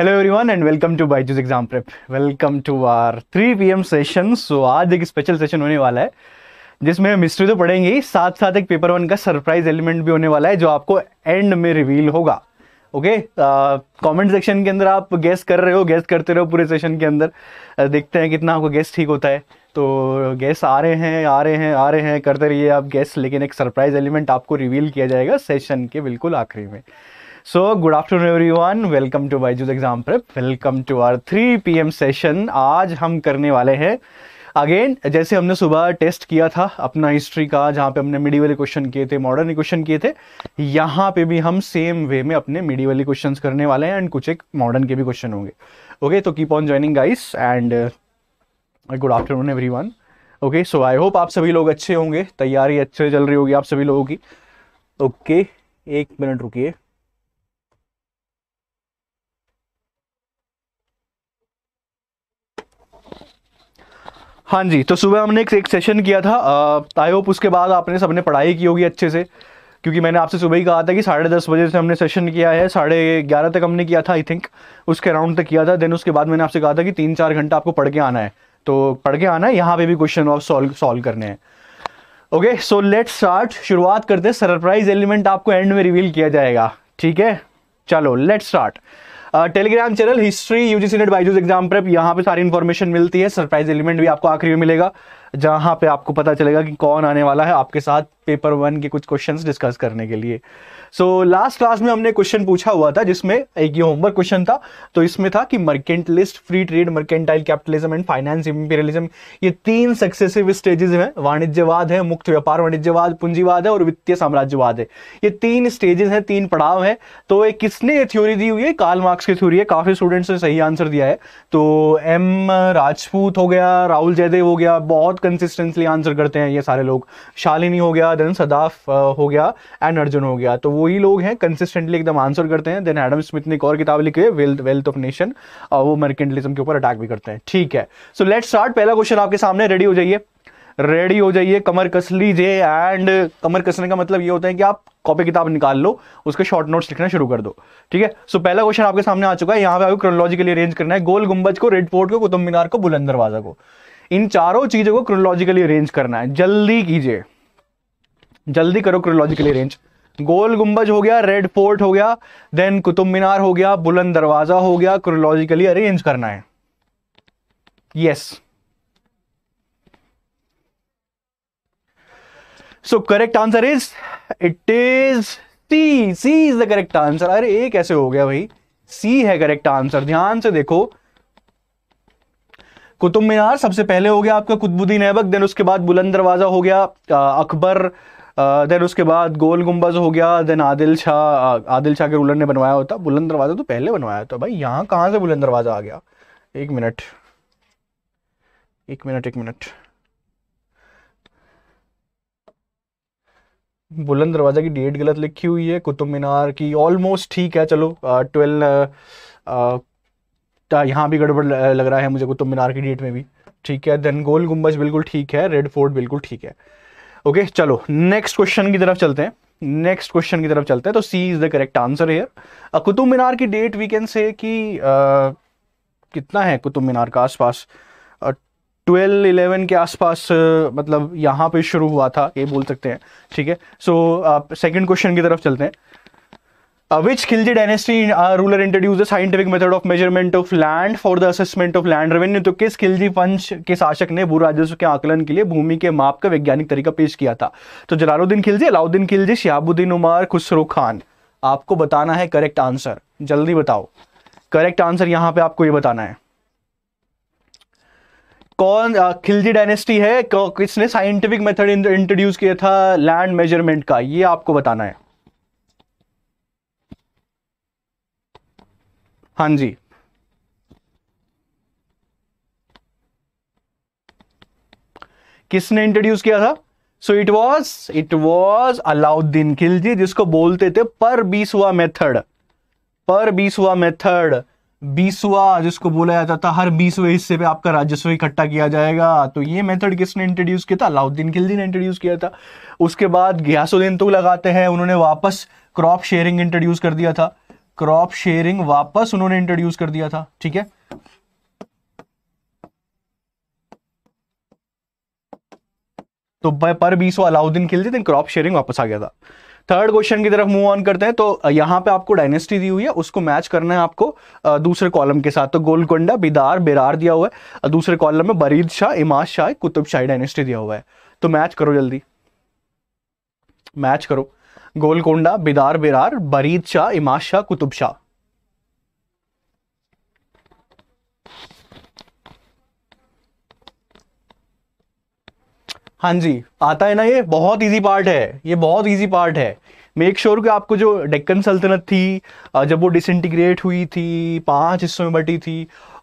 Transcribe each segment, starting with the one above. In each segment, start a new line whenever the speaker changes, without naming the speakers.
Hello everyone and welcome to BYJU'S exam prep welcome to R three P M session so आज एक special session होने वाला है जिसमें हम हिस्ट्री तो पढ़ेंगे ही साथ साथ एक पेपर वन का सरप्राइज एलिमेंट भी होने वाला है जो आपको एंड में रिवील होगा ओके कमेंट सेक्शन के अंदर आप गेस कर रहे हो गेस करते रहो पूरे सेशन के अंदर uh, देखते हैं कितना आपको गेस ठीक होता है तो गेस आ रहे हैं आ रहे हैं आ रहे हैं करते रहिए आप गेस लेकिन एक सरप्राइज एलिमेंट आपको रिवील किया जाएगा सेशन के बिल्कुल आखिरी में so So, good afternoon everyone. Welcome to exam Exam welcome to R three P M session आज हम करने वाले हैं अगेन जैसे हमने सुबह टेस्ट किया था अपना हिस्ट्री का जहाँ पे हमने मिडी वाले क्वेश्चन किए थे मॉडर्न क्वेश्चन किए थे यहाँ पे भी हम सेम वे में अपने मिडी वाले क्वेश्चन करने वाले हैं एंड कुछ एक मॉडर्न के भी क्वेश्चन होंगे ओके तो keep on joining guys and good afternoon everyone okay so I hope आप सभी लोग अच्छे होंगे तैयारी अच्छे चल रही होगी आप सभी लोगों की ओके okay, एक मिनट रुकिए हाँ जी तो सुबह हमने एक, एक सेशन किया था आई होप उसके बाद आपने सबने पढ़ाई की होगी अच्छे से क्योंकि मैंने आपसे सुबह ही कहा था कि साढ़े दस बजे से हमने सेशन किया है साढ़े ग्यारह तक हमने किया था आई थिंक उसके अराउंड तक किया था देन उसके बाद मैंने आपसे कहा था कि तीन चार घंटा आपको पढ़ के आना है तो पढ़ के आना है यहाँ पे भी क्वेश्चन और सॉल्व सॉल्व करने हैं ओके सो लेट स्टार्ट शुरुआत करते हैं सरप्राइज एलिमेंट आपको एंड में रिवील किया जाएगा ठीक है चलो let start Telegram channel history UGC NET BYJU'S exam पर यहाँ पे सारी इन्फॉर्मेशन मिलती है सरप्राइज एलिमेंट भी आपको आखिरी में मिलेगा जहाँ पे आपको पता चलेगा कि कौन आने वाला है आपके साथ पेपर वन के कुछ क्वेश्चंस डिस्कस करने के लिए सो लास्ट क्लास में हमने क्वेश्चन पूछा हुआ था जिसमें एक ये होमवर्क क्वेश्चन था तो इसमें था कि mercantilist free trade mercantile capitalism and finance imperialism ये तीन सक्सेसिव स्टेजेस हैं वाणिज्यवाद है मुक्त व्यापार वाणिज्यवाद पूंजीवाद है और वित्तीय साम्राज्यवाद है ये तीन स्टेजेस हैं तीन पड़ाव हैं तो ये किसने ये थ्योरी दी हुई है काल मार्क्स की थ्योरी है काफ़ी स्टूडेंट्स ने सही आंसर दिया है तो एम राजपूत हो गया राहुल जयदेव हो गया बहुत कंसिस्टेंसली आंसर करते हैं ये सारे लोग शालिनी हो गया रन सदाफ हो गया एंड अर्जुन हो गया तो वही लोग हैं कंसिस्टेंटली एकदम आंसर करते हैं देन एडम स्मिथ ने एक और किताब लिखी है वेल्थ वेल्थ ऑफ नेशन और वो मर्केंटलिज्म के ऊपर अटैक भी करते हैं ठीक है सो लेट स्टार्ट पहला क्वेश्चन आपके सामने रेडी हो जाइए रेडी हो जाइए कमर कस लीजिए एंड कमर कसने का मतलब ये होता है कि आप कॉपी किताब निकाल लो उसके शॉर्ट नोट्स लिखना शुरू कर दो ठीक है सो पहला क्वेश्चन आपके सामने आ चुका है यहाँ पे आपको क्रोनोलॉजिकली अरेंज करना है गोल गुंबज को रेड फोर्ट को कुतुब मीनार को बुलंद दरवाजा को इन चारों चीजों को क्रोनोलॉजिकली अरेंज करना है जल्दी कीजिए जल्दी करो क्रोलॉजिकली रेंज गोल गुंबज हो गया रेड फोर्ट हो गया देन कुतुब मीनार हो गया बुलंद दरवाजा हो गया क्रोलॉजिकली अरेंज करना है yes so correct answer is it is C C is the correct answer अरे ए कैसे हो गया भाई सी है करेक्ट आंसर ध्यान से देखो कुतुब मीनार सबसे पहले हो गया आपका कुतुबुद्दीन ऐबक देन उसके बाद बुलंद दरवाजा हो गया अकबर देन उसके बाद गोल गुम्बज हो गया देन आदिल शाह आदिल शाह के रूलर ने बनवाया होता बुलंद दरवाज़ा तो पहले बनवाया था भाई यहाँ कहाँ से बुलंद दरवाज़ा आ गया एक मिनट एक मिनट एक मिनट बुलंद दरवाज़ा की डेट गलत लिखी हुई है कुतुब मीनार की ऑलमोस्ट ठीक है चलो ट्वेल्व यहाँ भी गड़बड़ लग रहा है मुझे कुतुब मीनार की डेट में भी ठीक है देन गोल गुम्बज बिल्कुल ठीक है रेड फोर्ट बिल्कुल ठीक है ओके चलो नेक्स्ट क्वेश्चन की तरफ चलते हैं नेक्स्ट क्वेश्चन की तरफ चलते हैं तो C is the correct answer here Qutub Minar की डेट वी कैन से कि कितना है कुतुब मीनार का आसपास ट्वेल्व इलेवन के आसपास मतलब यहाँ पे शुरू हुआ था ये बोल सकते हैं ठीक है सो आप सेकेंड क्वेश्चन की तरफ चलते हैं which Khilji dynasty ruler introduce ruler introduced of scientific method of measurement of land for the assessment तो किस खिलजी वंश के शासक ने भू राजस्व के आकलन के लिए भूमि के माप का वैज्ञानिक तरीका पेश किया था तो जलालुद्दीन खिलजी अलाउद्दीन खिलजी शहाबुद्दीन उमर खुसरो खान आपको बताना है करेक्ट आंसर जल्दी बताओ करेक्ट आंसर यहां पर आपको ये बताना है कौन खिलजी uh, डायनेस्टी है किसने साइंटिफिक मेथड इंट्रोड्यूस किया था लैंड मेजरमेंट का ये आपको बताना है हाँ जी किसने इंट्रोड्यूस किया था so it was it was Alauddin Khilji जिसको बोलते थे पर बीसवा मेथड पर बीसवा मेथड बीसवा जिसको बोला जाता था हर बीसवें हिस्से पे आपका राजस्व इकट्ठा किया जाएगा तो ये मेथड किसने इंट्रोड्यूस किया था अलाउद्दीन खिलजी ने इंट्रोड्यूस किया था उसके बाद ग्यासुद्दीन तुग लगाते हैं उन्होंने वापस क्रॉप शेयरिंग इंट्रोड्यूस कर दिया था क्रॉप शेयरिंग वापस उन्होंने इंट्रोड्यूस कर दिया था ठीक है तो पर बीस अलाउद्दीन खिलजी दिन क्रॉप शेयरिंग वापस आ गया था थर्ड क्वेश्चन की तरफ मूव ऑन करते हैं तो यहां पे आपको डायनेस्टी दी हुई है उसको मैच करना है आपको दूसरे कॉलम के साथ तो गोलकोंडा बिदार बिरार दिया हुआ है दूसरे कॉलम में बरीद शाह इमाद शाह कुतुब शाही डायनेस्टी दिया हुआ है तो मैच करो जल्दी मैच करो गोलकोंडा बिदार बिरार बरीद शाह इमाद शाह कुतुब शाह हाँ जी आता है ना ये बहुत इजी पार्ट है ये बहुत इजी पार्ट है मेक श्योर sure कि आपको जो डेक्कन सल्तनत थी जब वो डिसइंटीग्रेट हुई थी पांच हिस्सों में बटी थी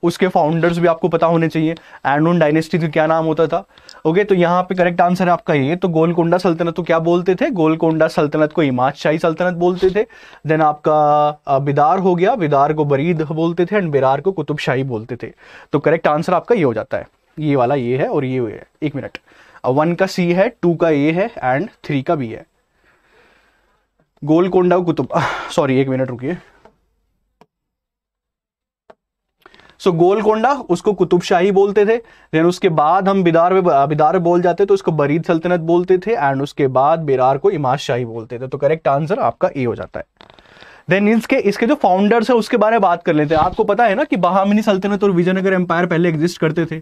उसके फाउंडर्स भी आपको पता होने चाहिए एंडून डायनेस्टी का क्या नाम होता था ओके तो यहाँ पे करेक्ट आंसर है आपका ये तो गोलकोंडा सल्तनत को क्या बोलते थे गोलकोंडा सल्तनत को इमादशाही सल्तनत बोलते थे देन आपका बिदार हो गया बिदार को बरीद बोलते थे एंड बिरार को कुतुबशाही शाही बोलते थे तो करेक्ट आंसर आपका ये हो जाता है ये वाला ये है और ये है एक मिनट वन का सी है टू का ए है एंड थ्री का बी है गोलकोंडा कुतुब सॉरी एक मिनट रुकिए सो गोलकोंडा उसको कुतुबशाही बोलते थे देन उसके बाद हम बिदार बिदार बोल जाते तो उसको बरीद सल्तनत बोलते थे एंड उसके बाद बिरार को इमाद शाही बोलते थे तो करेक्ट आंसर आपका ए हो जाता है देन इसके इसके जो फाउंडर्स है उसके बारे में बात कर लेते हैं आपको पता है ना कि बहामिनी सल्तनत और विजयनगर एम्पायर पहले एग्जिस्ट करते थे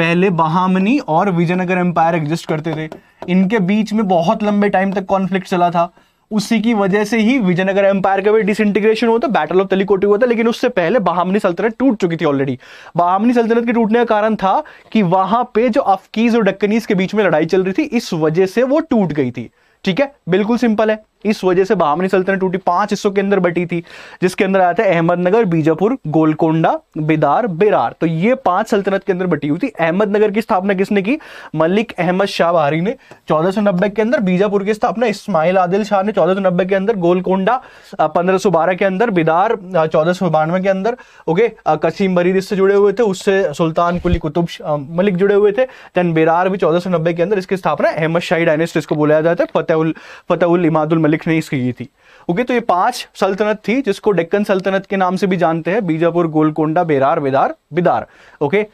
पहले बहामनी और विजयनगर एम्पायर एग्जिस्ट करते थे इनके बीच में बहुत लंबे टाइम तक कॉन्फ्लिक्ट चला था उसी की वजह से ही विजयनगर एम्पायर का भी डिसइंटीग्रेशन हुआ था बैटल ऑफ तलीकोटी हुआ था लेकिन उससे पहले बहामनी सल्तनत टूट चुकी थी ऑलरेडी बहामनी सल्तनत के टूटने का कारण था कि वहां पे जो अफकीज और डक्कनीज के बीच में लड़ाई चल रही थी इस वजह से वो टूट गई थी ठीक है बिल्कुल सिंपल है इस वजह से बहामनी सल्तनत टूटी पांच हिस्सों के अंदर बटी थी जिसके अंदर आया था अहमदनगर बीजापुर गोलकोंडा बिदार बिरार तो ये पांच सल्तनत के अंदर बटी हुई थी अहमदनगर की स्थापना किसने की मलिक अहमद शाह बहारी ने चौदह के अंदर बीजापुर की स्थापना इस्माइल आदिल शाह ने चौदह के अंदर गोलकोंडा पंद्रह के अंदर बिदार चौदह के अंदर ओके कसीम बरीद इससे जुड़े हुए थे उससे सुल्तान कुली कुतुब मलिक जुड़े हुए थे देन बेरार भी चौदह के अंदर इसकी स्थापना अहमद शाही डायनेस्ट इसको बोला जाता है फतेह फतेह इमादुल मलिक उल्लेख नहीं इसकी की थी ओके तो ये पांच सल्तनत थी जिसको डेक्कन सल्तनत के नाम से भी जानते हैं बीजापुर गोलकोंडा बेरार बेदार बिदार ओके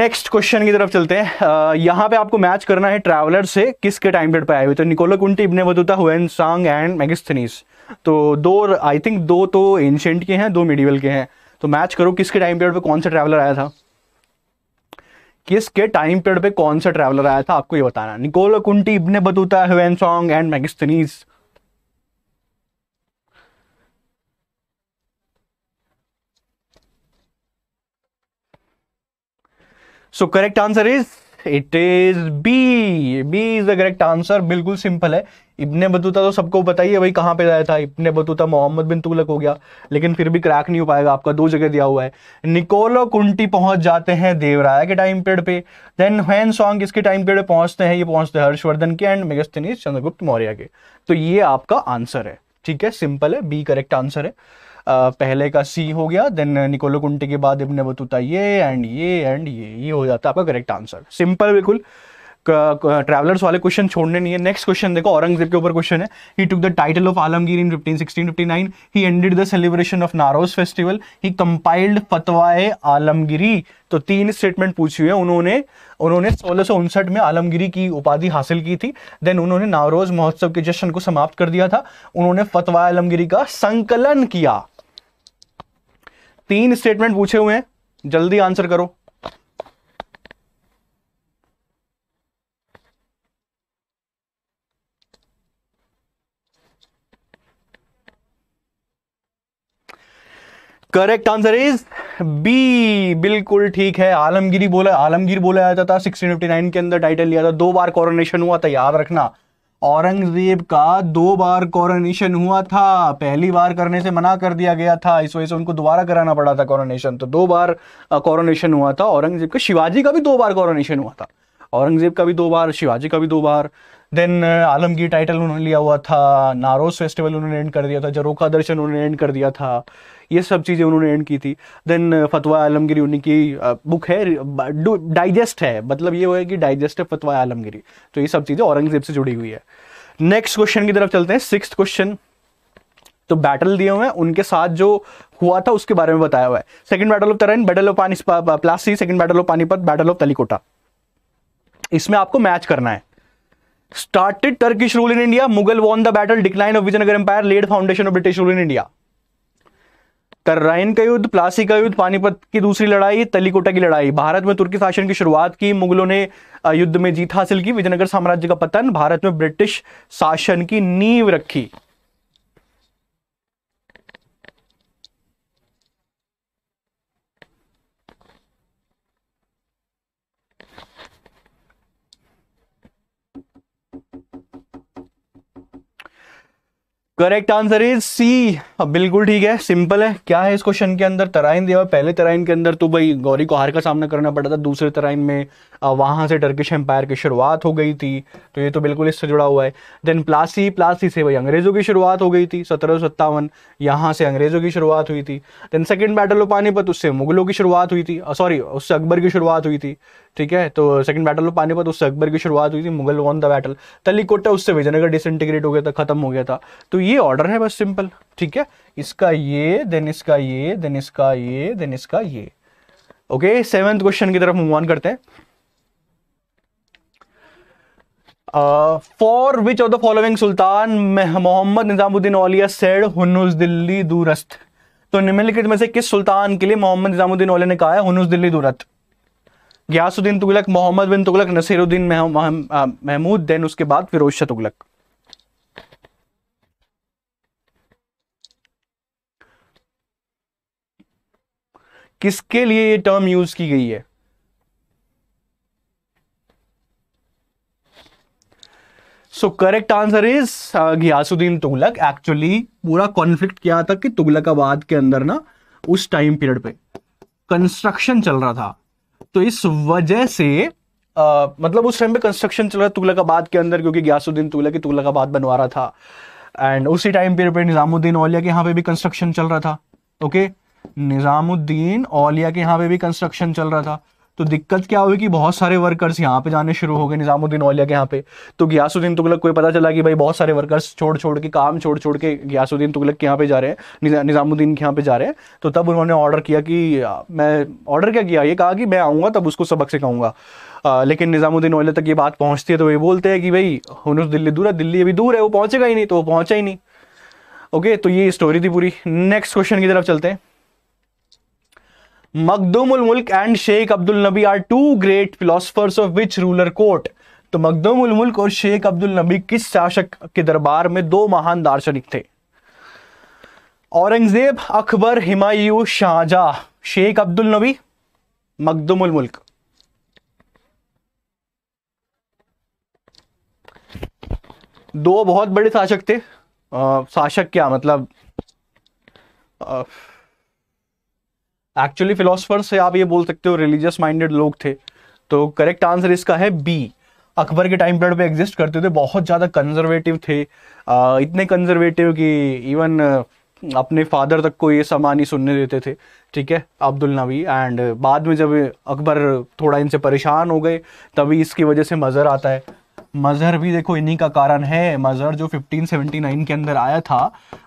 नेक्स्ट क्वेश्चन की तरफ चलते हैं आ, यहाँ पे आपको मैच करना है ट्रैवलर से किसके टाइम पीरियड पे आए हुए तो Niccolo Conti Ibn Battuta Hiuen Tsang and Megasthenes तो दो आई थिंक दो तो एंशेंट के हैं दो मिडिवल के हैं तो मैच करो किसके टाइम पीरियड पे कौन सा ट्रैवलर आया था किसके टाइम पीरियड पे कौन सा ट्रैवलर आया था आपको ये बताना Niccolo Conti Ibn Battuta Hiuen Tsang and Megasthenes so correct answer is it is B B is the correct answer बिल्कुल सिंपल है इब्ने बतूता तो सबको बताइए भाई कहाँ पे जाया था इब्ने बतूता मोहम्मद बिन तुगलक हो गया लेकिन फिर भी क्रैक नहीं हो पाएगा आपका दो जगह दिया हुआ है निकोलो कुंटी पहुंच जाते हैं देवराया के टाइम पीरियड पे देन हैन सॉन्ग इसके टाइम पीरियड पहुंचते हैं ये पहुंचते हैं हर्षवर्धन के एंड मेगस्थनीस चंद्रगुप्त मौर्य के तो ये आपका आंसर है ठीक है सिंपल है बी करेक्ट आंसर है पहले का सी हो गया देन निकोलो कुंटे के बाद इब्ने बतूता ये एंड ये एंड ये ये हो जाता है आपका करेक्ट आंसर सिंपल बिल्कुल ट्रैवलर्स वाले क्वेश्चन छोड़ने नहीं है नेक्स्ट क्वेश्चन देखो औरंगजेब के ऊपर क्वेश्चन है he took the title of Alamgir in 151659 he ended the celebration of Nowruz festival he compiled Fatawa Alamgiri तो तीन स्टेटमेंट पूछी है उन्होंने उन्होंने सोलह में आलमगिरी की उपाधि हासिल की थी देन उन्होंने नारोज महोत्सव के जश्न को समाप्त कर दिया था उन्होंने फतवा आलमगिरी का संकलन किया तीन स्टेटमेंट पूछे हुए हैं जल्दी आंसर करो करेक्ट आंसर इज बी बिल्कुल ठीक है आलमगिरी बोला आलमगीर बोला जाता था 1659 के अंदर टाइटल लिया था दो बार कॉरोनेशन हुआ था याद रखना औरंगजेब का दो बार कॉरोनेशन हुआ था पहली बार करने से मना कर दिया गया था इस वजह से उनको दोबारा कराना पड़ा था कॉरोनेशन तो दो बार कॉरोनेशन हुआ था औरंगजेब का शिवाजी का भी दो बार कॉरोनेशन हुआ था औरंगजेब का भी दो बार शिवाजी का भी दो बार देन आलमगीर टाइटल उन्होंने लिया हुआ था नारोस फेस्टिवल उन्होंने एंड कर दिया था जरोखा दर्शन उन्होंने एंड कर दिया था ये सब चीज़ें उन्होंने एंड की थी देन uh, फतवा आलमगिरी उन्हीं की बुक uh, है डाइजेस्ट है मतलब ये हुआ कि डाइजेस्ट है फतवा आलमगिरी तो ये सब चीज़ें औरंगजेब से जुड़ी हुई है नेक्स्ट क्वेश्चन की तरफ चलते हैं सिक्स क्वेश्चन तो बैटल दिए हुए हैं उनके साथ जो हुआ था उसके बारे में बताया हुआ है second battle of Tarain battle of पानी Plassey second battle of Panipat battle of Talikota इसमें आपको मैच करना है started Turkish rule in India Mughal won the battle decline of Vijayanagar empire laid foundation of British rule in India Tarain का युद्ध प्लासी का युद्ध पानीपत की दूसरी लड़ाई तलीकोटा की लड़ाई भारत में तुर्की शासन की शुरुआत की मुगलों ने युद्ध में जीत हासिल की विजयनगर साम्राज्य का पतन भारत में ब्रिटिश शासन की नींव रखी करेक्ट आंसर इज सी बिल्कुल ठीक है सिंपल है क्या है इस क्वेश्चन के अंदर तराइन दिया पहले तराइन के अंदर तो भाई गौरी को हार का सामना करना पड़ा था दूसरे तराइन में वहां से टर्किश एम्पायर की शुरुआत हो गई थी तो ये तो बिल्कुल इससे जुड़ा हुआ है देन प्लासी प्लासी से भाई अंग्रेज़ों की शुरुआत हो गई थी सत्रह सौ सत्तावन यहाँ से अंग्रेज़ों की शुरुआत हुई थी then second battle of Panipat उससे मुगलों की शुरुआत हुई थी सॉरी उससे अकबर की शुरुआत हुई थी ठीक है तो सेकंड बैटल ऑफ पानीपत उससे अकबर की शुरुआत हुई थी Mughal won the battle Talikota उससे विजयनगर डिसइंटीग्रेट हो गया था खत्म हो गया था तो ये ऑर्डर है बस सिंपल ठीक है इसका ये देन इसका ये देन इसका ये देन इसका ये ओके सेवेंथ क्वेश्चन की तरफ मूव ऑन करते हैं for which of the following sultan Mohammad Nizamuddin Auliya said हनुज दिल्ली दूरस्थ तो निम्नलिखित में से किस सुल्तान के लिए मोहम्मद निजामुद्दीन औलिया ने कहा है हनुज दिल्ली दूरस्थ गयासुद्दीन तुगलक मोहम्मद बिन तुगलक नसीरुद्दीन महमूद देन उसके बाद फिरोज शाह तुगलक किसके लिए ये टर्म यूज की गई है so correct answer is Ghiyasuddin Tughlaq actually पूरा कॉन्फ्लिक्ट क्या था कि तुगलकाबाद के अंदर ना उस टाइम पीरियड पे कंस्ट्रक्शन चल रहा था तो इस वजह से आ, मतलब उस टाइम पे कंस्ट्रक्शन चल रहा था तुगलकाबाद के अंदर क्योंकि ग्यासुद्दीन तुगलक तुगलकाबाद बनवा रहा था एंड उसी टाइम पीरियड पे निज़ामुद्दीन औलिया के यहाँ पे भी कंस्ट्रक्शन चल रहा था ओके निज़ामुद्दीन औलिया के यहाँ पे भी कंस्ट्रक्शन चल रहा था तो दिक्कत क्या हुई कि बहुत सारे वर्कर्स यहाँ पे जाने शुरू हो गए निज़ामुद्दीन औलिया के यहाँ पे तो गयासुद्दीन तुगलक को पता चला कि भाई बहुत सारे वर्कर्स छोड़ छोड़ के काम छोड़ छोड़ के गयासुद्दीन तुगलक के यहाँ पे जा रहे हैं निज़ामुद्दीन के यहाँ पे जा रहे हैं तो तब उन्होंने ऑर्डर किया कि मैं ऑर्डर क्या किया ये कहा कि मैं आऊँगा तब उसको सबक सिखाऊंगा कहूँगा लेकिन निज़ामुद्दीन औलिया तक ये बात पहुँचती है तो ये बोलते हैं कि भाई हनुस दिल्ली दूर है दिल्ली अभी दूर है वो पहुँचेगा ही नहीं तो वो पहुँचा ही नहीं ओके तो ये स्टोरी थी पूरी नेक्स्ट क्वेश्चन की तरफ चलते हैं मखदूमुल मुल्क and Shaikh Abdul Nabi are two great philosophers of which ruler court तो मखदूमुल मुल्क और शेख अब्दुल नबी किस शासक के दरबार में दो महान दार्शनिक थे औरंगजेब अकबर हिमायू शाहजहा शेख अब्दुल नबी मखदूमुल मुल्क दो बहुत बड़े शासक थे आ, शासक क्या मतलब आ, एक्चुअली फिलोसफर से आप ये बोल सकते हो रिलीजियस माइंडेड लोग थे तो करेक्ट आंसर इसका है बी अकबर के टाइम पीरियड पे एग्जिस्ट करते थे बहुत ज़्यादा कंजर्वेटिव थे आ, इतने कंजर्वेटिव कि इवन अपने फादर तक को ये सामान ही सुनने देते थे ठीक है अब्दुल नबी एंड बाद में जब अकबर थोड़ा इनसे परेशान हो गए तभी इसकी वजह से मज़र आता है मज़हर भी देखो इन्हीं का कारण है मज़हर जो 1579 के अंदर आया था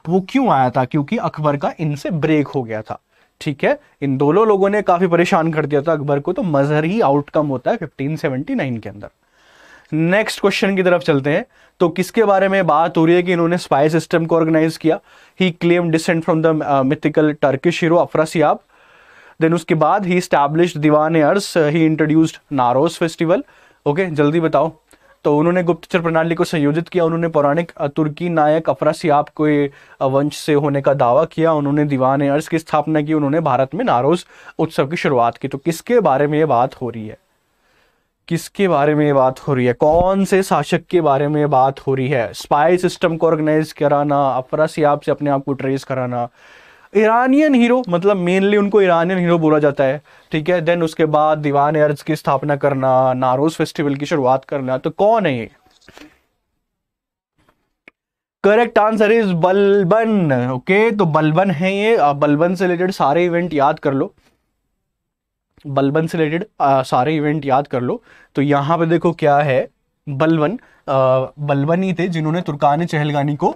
वो क्यों आया था क्योंकि अकबर का इनसे ब्रेक हो गया था ठीक है इन दोनों लोगों ने काफ़ी परेशान कर दिया था अकबर को तो मजहरी आउटकम होता है 1579 के अंदर नेक्स्ट क्वेश्चन की तरफ चलते हैं तो किसके बारे में बात हो रही है कि इन्होंने स्पाई सिस्टम को ऑर्गेनाइज किया he claim descent from the mythical Turkish hero Afrasiyab then उसके बाद he establish Diwan Arz he introduced Nowruz festival okay जल्दी बताओ तो उन्होंने गुप्तचर प्रणाली को संयोजित किया उन्होंने पौराणिक तुर्की नायक अफरासियाब को वंश से होने का दावा किया उन्होंने दीवान अर्ज की स्थापना की उन्होंने भारत में नारोज उत्सव की शुरुआत की तो किसके बारे में ये बात हो रही है किसके बारे में ये बात हो रही है कौन से शासक के बारे में बात हो रही है स्पाई सिस्टम को ऑर्गेनाइज कराना अफरासियाब से अपने आप को ट्रेस कराना ईरानियन हीरो मतलब मेनली उनको ईरानियन हीरो बोला जाता है ठीक है देन उसके बाद दीवान अर्ज की स्थापना करना नारोज फेस्टिवल की शुरुआत करना तो कौन है ये correct answer is Balban okay तो बलबन है ये बलबन से रिलेटेड सारे इवेंट याद कर लो बलबन से रिलेटेड सारे इवेंट याद कर लो तो यहाँ पे देखो क्या है बलबन आ, बलबन ही थे जिन्होंने तुर्कान चहलगानी को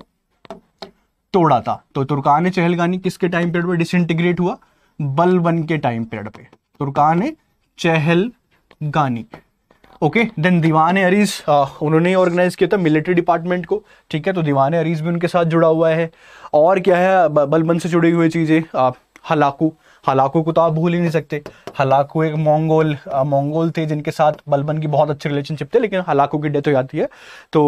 तोड़ा था तो तुर्कान चहलगानी किसके टाइम पीरियड पर डिसइंटीग्रेट हुआ बलबन के टाइम पीरियड पे तुर्कान चहल गानी ओके देन दीवान अरीज उन्होंने ऑर्गेनाइज किया था मिलिट्री डिपार्टमेंट को ठीक है तो दीवान अरीज भी उनके साथ जुड़ा हुआ है और क्या है बलबन से जुड़ी हुई चीज़ें हलाकू हलाकू को तो आप भूल ही नहीं सकते हलाकू एक मंगोल मंगोल थे जिनके साथ बलबन की बहुत अच्छी रिलेशनशिप थे लेकिन हलाकू की डेथ हो जाती है तो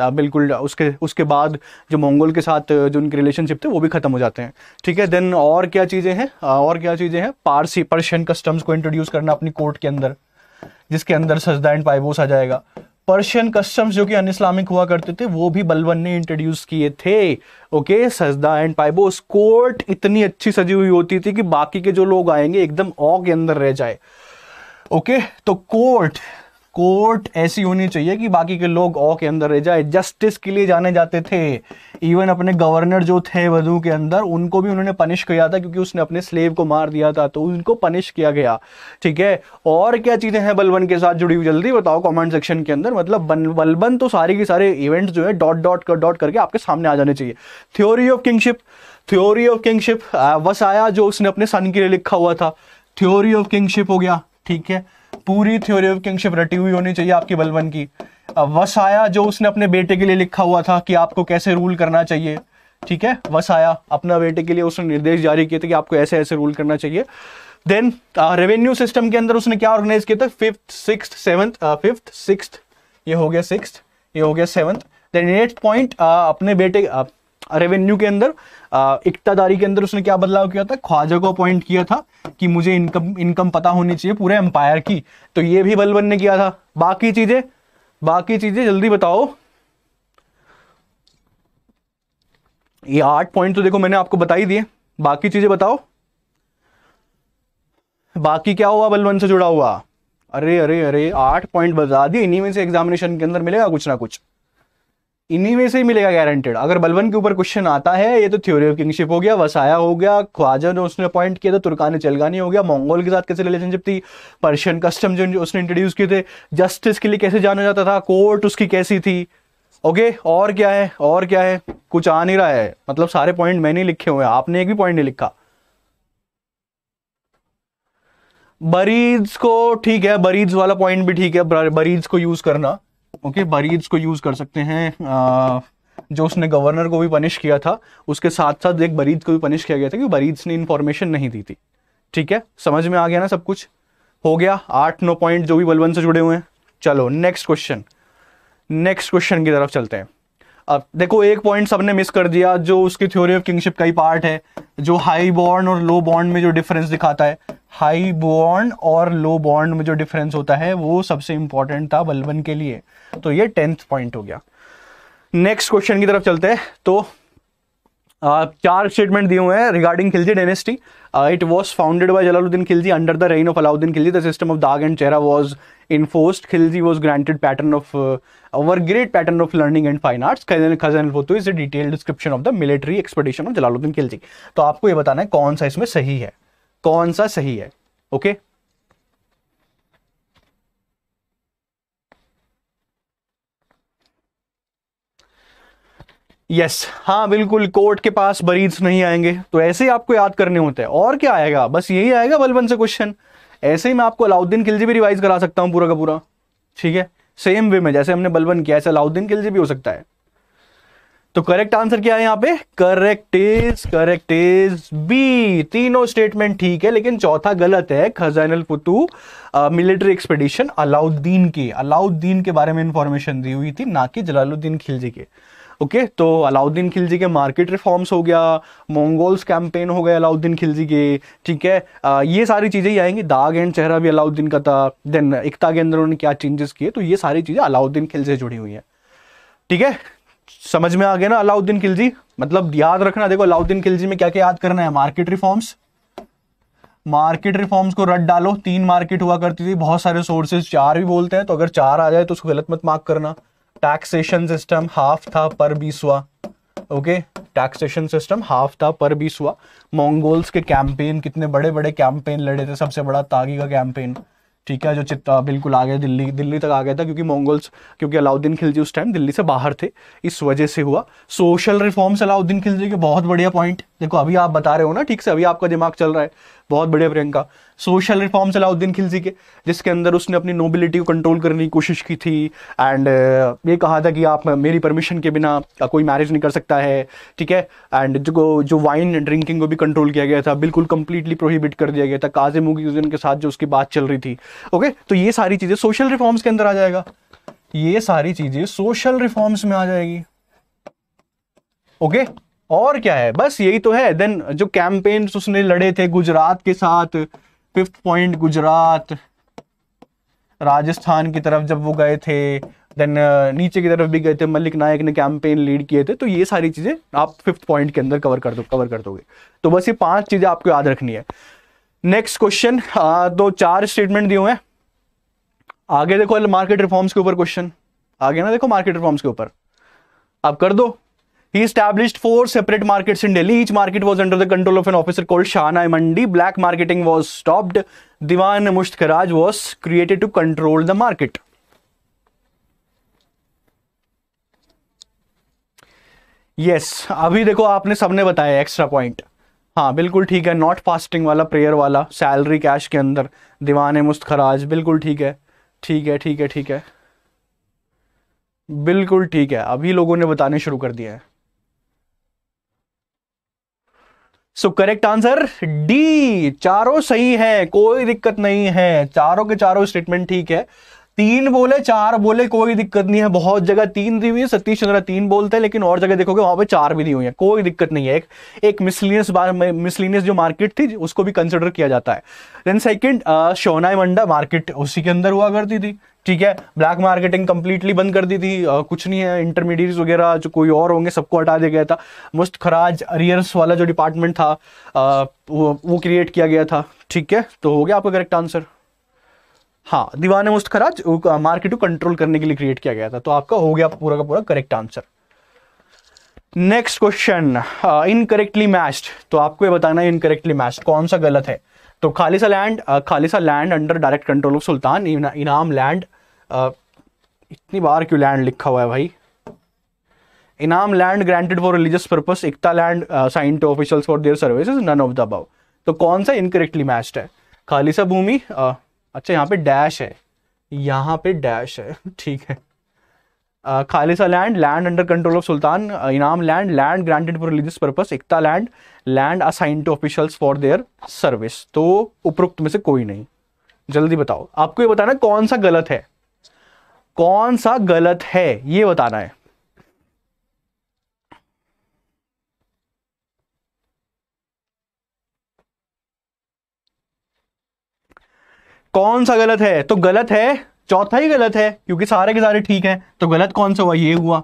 आ, बिल्कुल उसके उसके बाद जो मंगोल के साथ जो उनकी रिलेशनशिप थे वो भी ख़त्म हो जाते हैं ठीक है देन और क्या चीज़ें हैं और क्या चीज़ें हैं पारसी पर्शियन कस्टम्स को इंट्रोड्यूस करना अपनी कोर्ट के अंदर जिसके अंदर सजदा एंड पाइबोस आ जाएगा पर्शियन कस्टम्स जो कि अन इस्लामिक हुआ करते थे वो भी बलवन ने इंट्रोड्यूस किए थे ओके सजदा एंड पाइबोस कोर्ट इतनी अच्छी सजी हुई होती थी कि बाकी के जो लोग आएंगे एकदम औ के अंदर रह जाए ओके तो कोर्ट कोर्ट ऐसी होनी चाहिए कि बाकी के लोग ओ के अंदर रह जाए जस्टिस के लिए जाने जाते थे इवन अपने गवर्नर जो थे वधु के अंदर उनको भी उन्होंने पनिश किया था क्योंकि उसने अपने स्लेव को मार दिया था तो उनको पनिश किया गया ठीक है और क्या चीज़ें हैं बलबन के साथ जुड़ी हुई जल्दी बताओ कमेंट सेक्शन के अंदर मतलब बलबन तो सारे के सारे इवेंट जो है डॉट डॉट कर डॉट करके आपके सामने आ जाने चाहिए theory of kingship theory of kingship वसाया जो उसने अपने सन के लिए लिखा हुआ था थ्योरी ऑफ किंगशिप हो गया ठीक है पूरी थ्योरी ऑफ किंगशिप रटी हुई होनी चाहिए आपकी बलवन की वसाया जो उसने अपने बेटे के लिए लिखा हुआ था कि आपको कैसे रूल करना चाहिए ठीक है वसाया अपना बेटे के लिए उसने निर्देश जारी किए थे कि आपको ऐसे ऐसे रूल करना चाहिए देन रेवेन्यू सिस्टम के अंदर उसने क्या ऑर्गेनाइज किया था fifth six seventh fifth six ये हो गया सिक्स ये हो गया सेवंथ देन एट पॉइंट अपने बेटे uh, रेवेन्यू के अंदर इकतादारी के अंदर उसने क्या बदलाव किया था ख्वाजा को अपॉइंट किया था कि मुझे इनकम इनकम पता होनी चाहिए पूरे एम्पायर की तो ये भी बलबन ने किया था बाकी चीजें बाकी चीजें जल्दी बताओ ये आठ पॉइंट तो देखो मैंने आपको बता ही दिए बाकी चीजें बताओ बाकी क्या हुआ बलबन से जुड़ा हुआ अरे अरे अरे आठ पॉइंट बता दिए इन्हीं में से एग्जामिनेशन के अंदर मिलेगा कुछ ना कुछ इन्हीं में से ही मिलेगा गारंटेड अगर बलवन के ऊपर क्वेश्चन आता है ये तो थ्योरी ऑफ किंगशिप हो गया वसाया हो गया ख्वाजा ने उसने अपॉइंट किया था तुर्कान चलगानी हो गया मंगोल के साथ कैसे रिलेशनशिप थी पर्शियन कस्टम जो उसने इंट्रोड्यूस किए थे जस्टिस के लिए कैसे जाना जाता था कोर्ट उसकी कैसी थी ओके और क्या है और क्या है कुछ आ नहीं रहा है मतलब सारे पॉइंट मैंने लिखे हुए हैं आपने एक भी पॉइंट नहीं लिखा बरीज को ठीक है बरीज वाला पॉइंट भी ठीक है बरीज को यूज करना ओके बरीद्स को यूज़ कर सकते हैं जो उसने गवर्नर को भी पनिश किया था उसके साथ साथ एक बरीद को भी पनिश किया गया था कि बरीज ने इन्फॉर्मेशन नहीं दी थी ठीक है समझ में आ गया ना सब कुछ हो गया आठ नौ पॉइंट जो भी बलवन से जुड़े हुए हैं चलो नेक्स्ट क्वेश्चन नेक्स्ट क्वेश्चन की तरफ चलते हैं अब देखो एक पॉइंट सबने मिस कर दिया जो उसकी थ्योरी ऑफ किंगशिप का ही पार्ट है जो हाई बॉर्न और लो बॉन्ड में जो डिफरेंस दिखाता है हाई बॉन्ड और लो बॉन्ड में जो डिफरेंस होता है वो सबसे इंपॉर्टेंट था बलबन के लिए तो ये टेंथ पॉइंट हो गया नेक्स्ट क्वेश्चन की तरफ चलते हैं तो चार स्टेटमेंट दिए हुए हैं regarding Khilji dynasty it was founded by Jalaluddin Khilji under the reign of Alauddin Khilji the system of dagh and chehra was enforced Khilji was granted patron of our great patron of learning and fine arts Khazain is a detail description of the military expedition of Jalaluddin Khilji तो आपको ये बताना है कौन सा इसमें सही है कौन सा सही है ओके okay? यस हाँ बिल्कुल कोर्ट के पास बरीद्स नहीं आएंगे तो ऐसे ही आपको याद करने होते हैं और क्या आएगा बस यही आएगा बलबन से क्वेश्चन ऐसे ही मैं आपको अलाउद्दीन खिलजी भी रिवाइज करा सकता हूँ पूरा का पूरा ठीक है सेम वे में जैसे हमने बलबन किया ऐसे अलाउद्दीन खिलजी भी हो सकता है तो करेक्ट आंसर क्या है यहाँ पे correct is correct is B तीनों स्टेटमेंट ठीक है लेकिन चौथा गलत है खजानल पुतु मिलिट्री एक्सपेडिशन अलाउद्दीन की अलाउद्दीन के बारे में इंफॉर्मेशन दी हुई थी ना कि जलालुद्दीन खिलजी के ओके तो अलाउद्दीन खिलजी के मार्केट रिफॉर्म्स हो गया मंगोल्स कैंपेन हो गए अलाउद्दीन खिलजी के ठीक है आ, ये सारी चीज़ें ही आएंगी दाग एंड चेहरा भी अलाउद्दीन का था देन एकता के अंदर उन्होंने क्या चेंजेस किए तो ये सारी चीज़ें अलाउद्दीन खिलजी से जुड़ी हुई हैं ठीक है समझ में आ गया ना अलाउद्दीन खिलजी मतलब याद रखना देखो अलाउद्दीन खिलजी में क्या क्या याद करना है मार्केट रिफॉर्म्स मार्केट रिफॉर्म्स को रट डालो तीन मार्केट हुआ करती थी बहुत सारे सोर्सेज चार भी बोलते हैं तो अगर चार आ जाए तो उसको गलत मत मार्क करना टैक्सेशन सिस्टम हाफ था पर हुआ ओके टैक्सेशन सिस्टम हाफ था पर बीस हुआ मंगोल्स के कैंपेन कितने बड़े बड़े कैंपेन लड़े थे सबसे बड़ा तागी का कैंपेन ठीक है जो चित्ता बिल्कुल आ गया दिल्ली दिल्ली तक आ गया था क्योंकि मंगोल्स क्योंकि अलाउद्दीन खिलजी उस टाइम दिल्ली से बाहर थे इस वजह से हुआ सोशल रिफॉर्म्स अलाउद्दीन खिलजी के बहुत बढ़िया पॉइंट देखो अभी आप बता रहे हो ना ठीक से अभी आपका दिमाग चल रहा है बहुत बढ़िया प्रियंका सोशल रिफॉर्म्स अलाउद्दीन खिलजी के जिसके अंदर उसने अपनी नोबिलिटी को कंट्रोल करने की कोशिश की थी एंड uh, ये कहा था कि आप मेरी परमिशन के बिना कोई मैरिज नहीं कर सकता है ठीक है एंड जो जो वाइन ड्रिंकिंग को भी कंट्रोल किया गया था बिल्कुल कंप्लीटली प्रोहिबिट कर दिया गया था काजे मुगीजन के साथ जो उसकी बात चल रही थी ओके तो ये सारी चीज़ें सोशल रिफॉर्म्स के अंदर आ जाएगा ये सारी चीज़ें सोशल रिफॉर्म्स में आ जाएगी ओके okay? और क्या है बस यही तो है देन जो कैंपेन्स उसने लड़े थे गुजरात के साथ फिफ्थ पॉइंट गुजरात राजस्थान की तरफ जब वो गए थे देन uh, नीचे की तरफ भी गए थे मलिक नायक ने कैंपेन लीड किए थे तो ये सारी चीज़ें आप फिफ्थ पॉइंट के अंदर कवर कर दो कवर कर दोगे तो बस ये पांच चीज़ें आपको याद रखनी है नेक्स्ट क्वेश्चन तो चार स्टेटमेंट दिए हुए हैं आगे देखो मार्केट रिफॉर्म्स के ऊपर क्वेश्चन आगे ना देखो मार्केट रिफॉर्म्स के ऊपर आप कर दो He established four separate markets in Delhi. Each market was under the control of an officer called Shahnai Mandi. Black marketing was stopped. Diwan Musht Kharaj was created to control the market. Yes yes, अभी देखो आपने सबने बताया extra point हाँ बिल्कुल ठीक है not fasting वाला प्रेयर वाला सैलरी कैश के अंदर दीवान मुस्त खराज बिल्कुल ठीक है ठीक है ठीक है ठीक है बिल्कुल ठीक है अभी लोगों ने बताने शुरू कर दिया है सो करेक्ट आंसर डी चारों सही है कोई दिक्कत नहीं है चारों के चारों स्टेटमेंट ठीक है तीन बोले चार बोले कोई दिक्कत नहीं है बहुत जगह तीन दी हुई है सतीश चंद्रा तीन बोलते हैं लेकिन और जगह देखोगे वहां पे चार भी दी हुई है कोई दिक्कत नहीं है एक एक मिसलिनियस मिसलिनियस जो मार्केट थी उसको भी कंसिडर किया जाता है देन सेकंड शोनाई मंडा मार्केट उसी के अंदर हुआ करती थी ठीक है ब्लैक मार्केटिंग कंप्लीटली बंद कर दी थी आ, कुछ नहीं है इंटरमीडिएट्स वगैरह जो कोई और होंगे सबको हटा दिया गया था मुस्त खराज अरियर्स वाला जो डिपार्टमेंट था आ, वो, वो क्रिएट किया गया था ठीक है तो हो गया आपका करेक्ट आंसर हाँ दीवान मुस्त खराज मार्केट को कंट्रोल करने के लिए क्रिएट किया गया था तो आपका हो गया पूरा का पूरा correct answer next question incorrectly matched तो आपको ये बताना है इनकरेक्टली मैच्ड कौन सा गलत है तो khalisa land khalisa land under direct control of sultan inam land इतनी बार क्यों लैंड लिखा हुआ है भाई inam land granted for religious purpose iqta land assign to official for their services none of the above तो कौन सा इनकरेक्टली मैच्ड है खालिसा भूमि अच्छा यहाँ पे डैश है यहाँ पे डैश है ठीक है khalisa land land under control of sultan inam land land granted for religious purpose iqta land land assign to officials for their service तो उपरोक्त में से कोई नहीं जल्दी बताओ आपको ये बताना कौन सा गलत है कौन सा गलत है ये बताना है कौन सा गलत है तो गलत है चौथा ही गलत है क्योंकि सारे के सारे ठीक हैं तो गलत कौन सा हुआ ये हुआ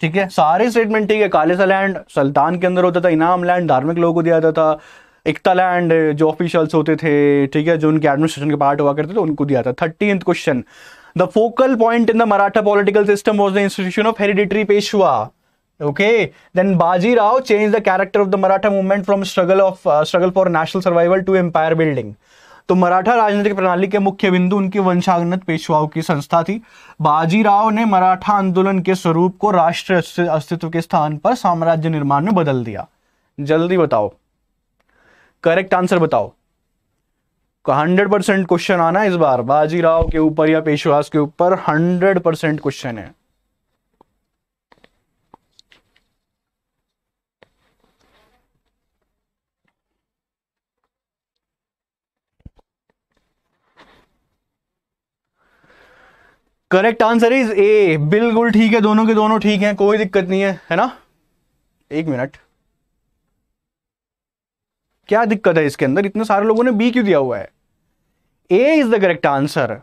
ठीक है सारे स्टेटमेंट ठीक है काले सा लैंड सुल्तान के अंदर होता था इनाम लैंड धार्मिक लोगों को दिया जाता था एकता लैंड जो ऑफिशियल्स होते थे ठीक है जो उनके एडमिनिस्ट्रेशन के पार्ट हुआ करते थे उनको दिया था thirteen question the focal point in the Maratha political system was the institution of hereditary Peshwa okay then Bajirao change the character of the Maratha movement from struggle of struggle for national survival to empire building तो मराठा राजनीतिक प्रणाली के मुख्य बिंदु उनकी वंशागनत पेशवाओं की संस्था थी बाजीराव ने मराठा आंदोलन के स्वरूप को राष्ट्र अस्तित्व के स्थान पर साम्राज्य निर्माण में बदल दिया जल्दी बताओ करेक्ट आंसर बताओ हंड्रेड परसेंट क्वेश्चन आना इस बार बाजीराव के ऊपर या पेशवास के ऊपर हंड्रेड परसेंट क्वेश्चन है करेक्ट आंसर इज ए बिल्कुल ठीक है दोनों के दोनों ठीक हैं कोई दिक्कत नहीं है है ना एक मिनट क्या दिक्कत है इसके अंदर इतने सारे लोगों ने बी क्यों दिया हुआ है A is the correct answer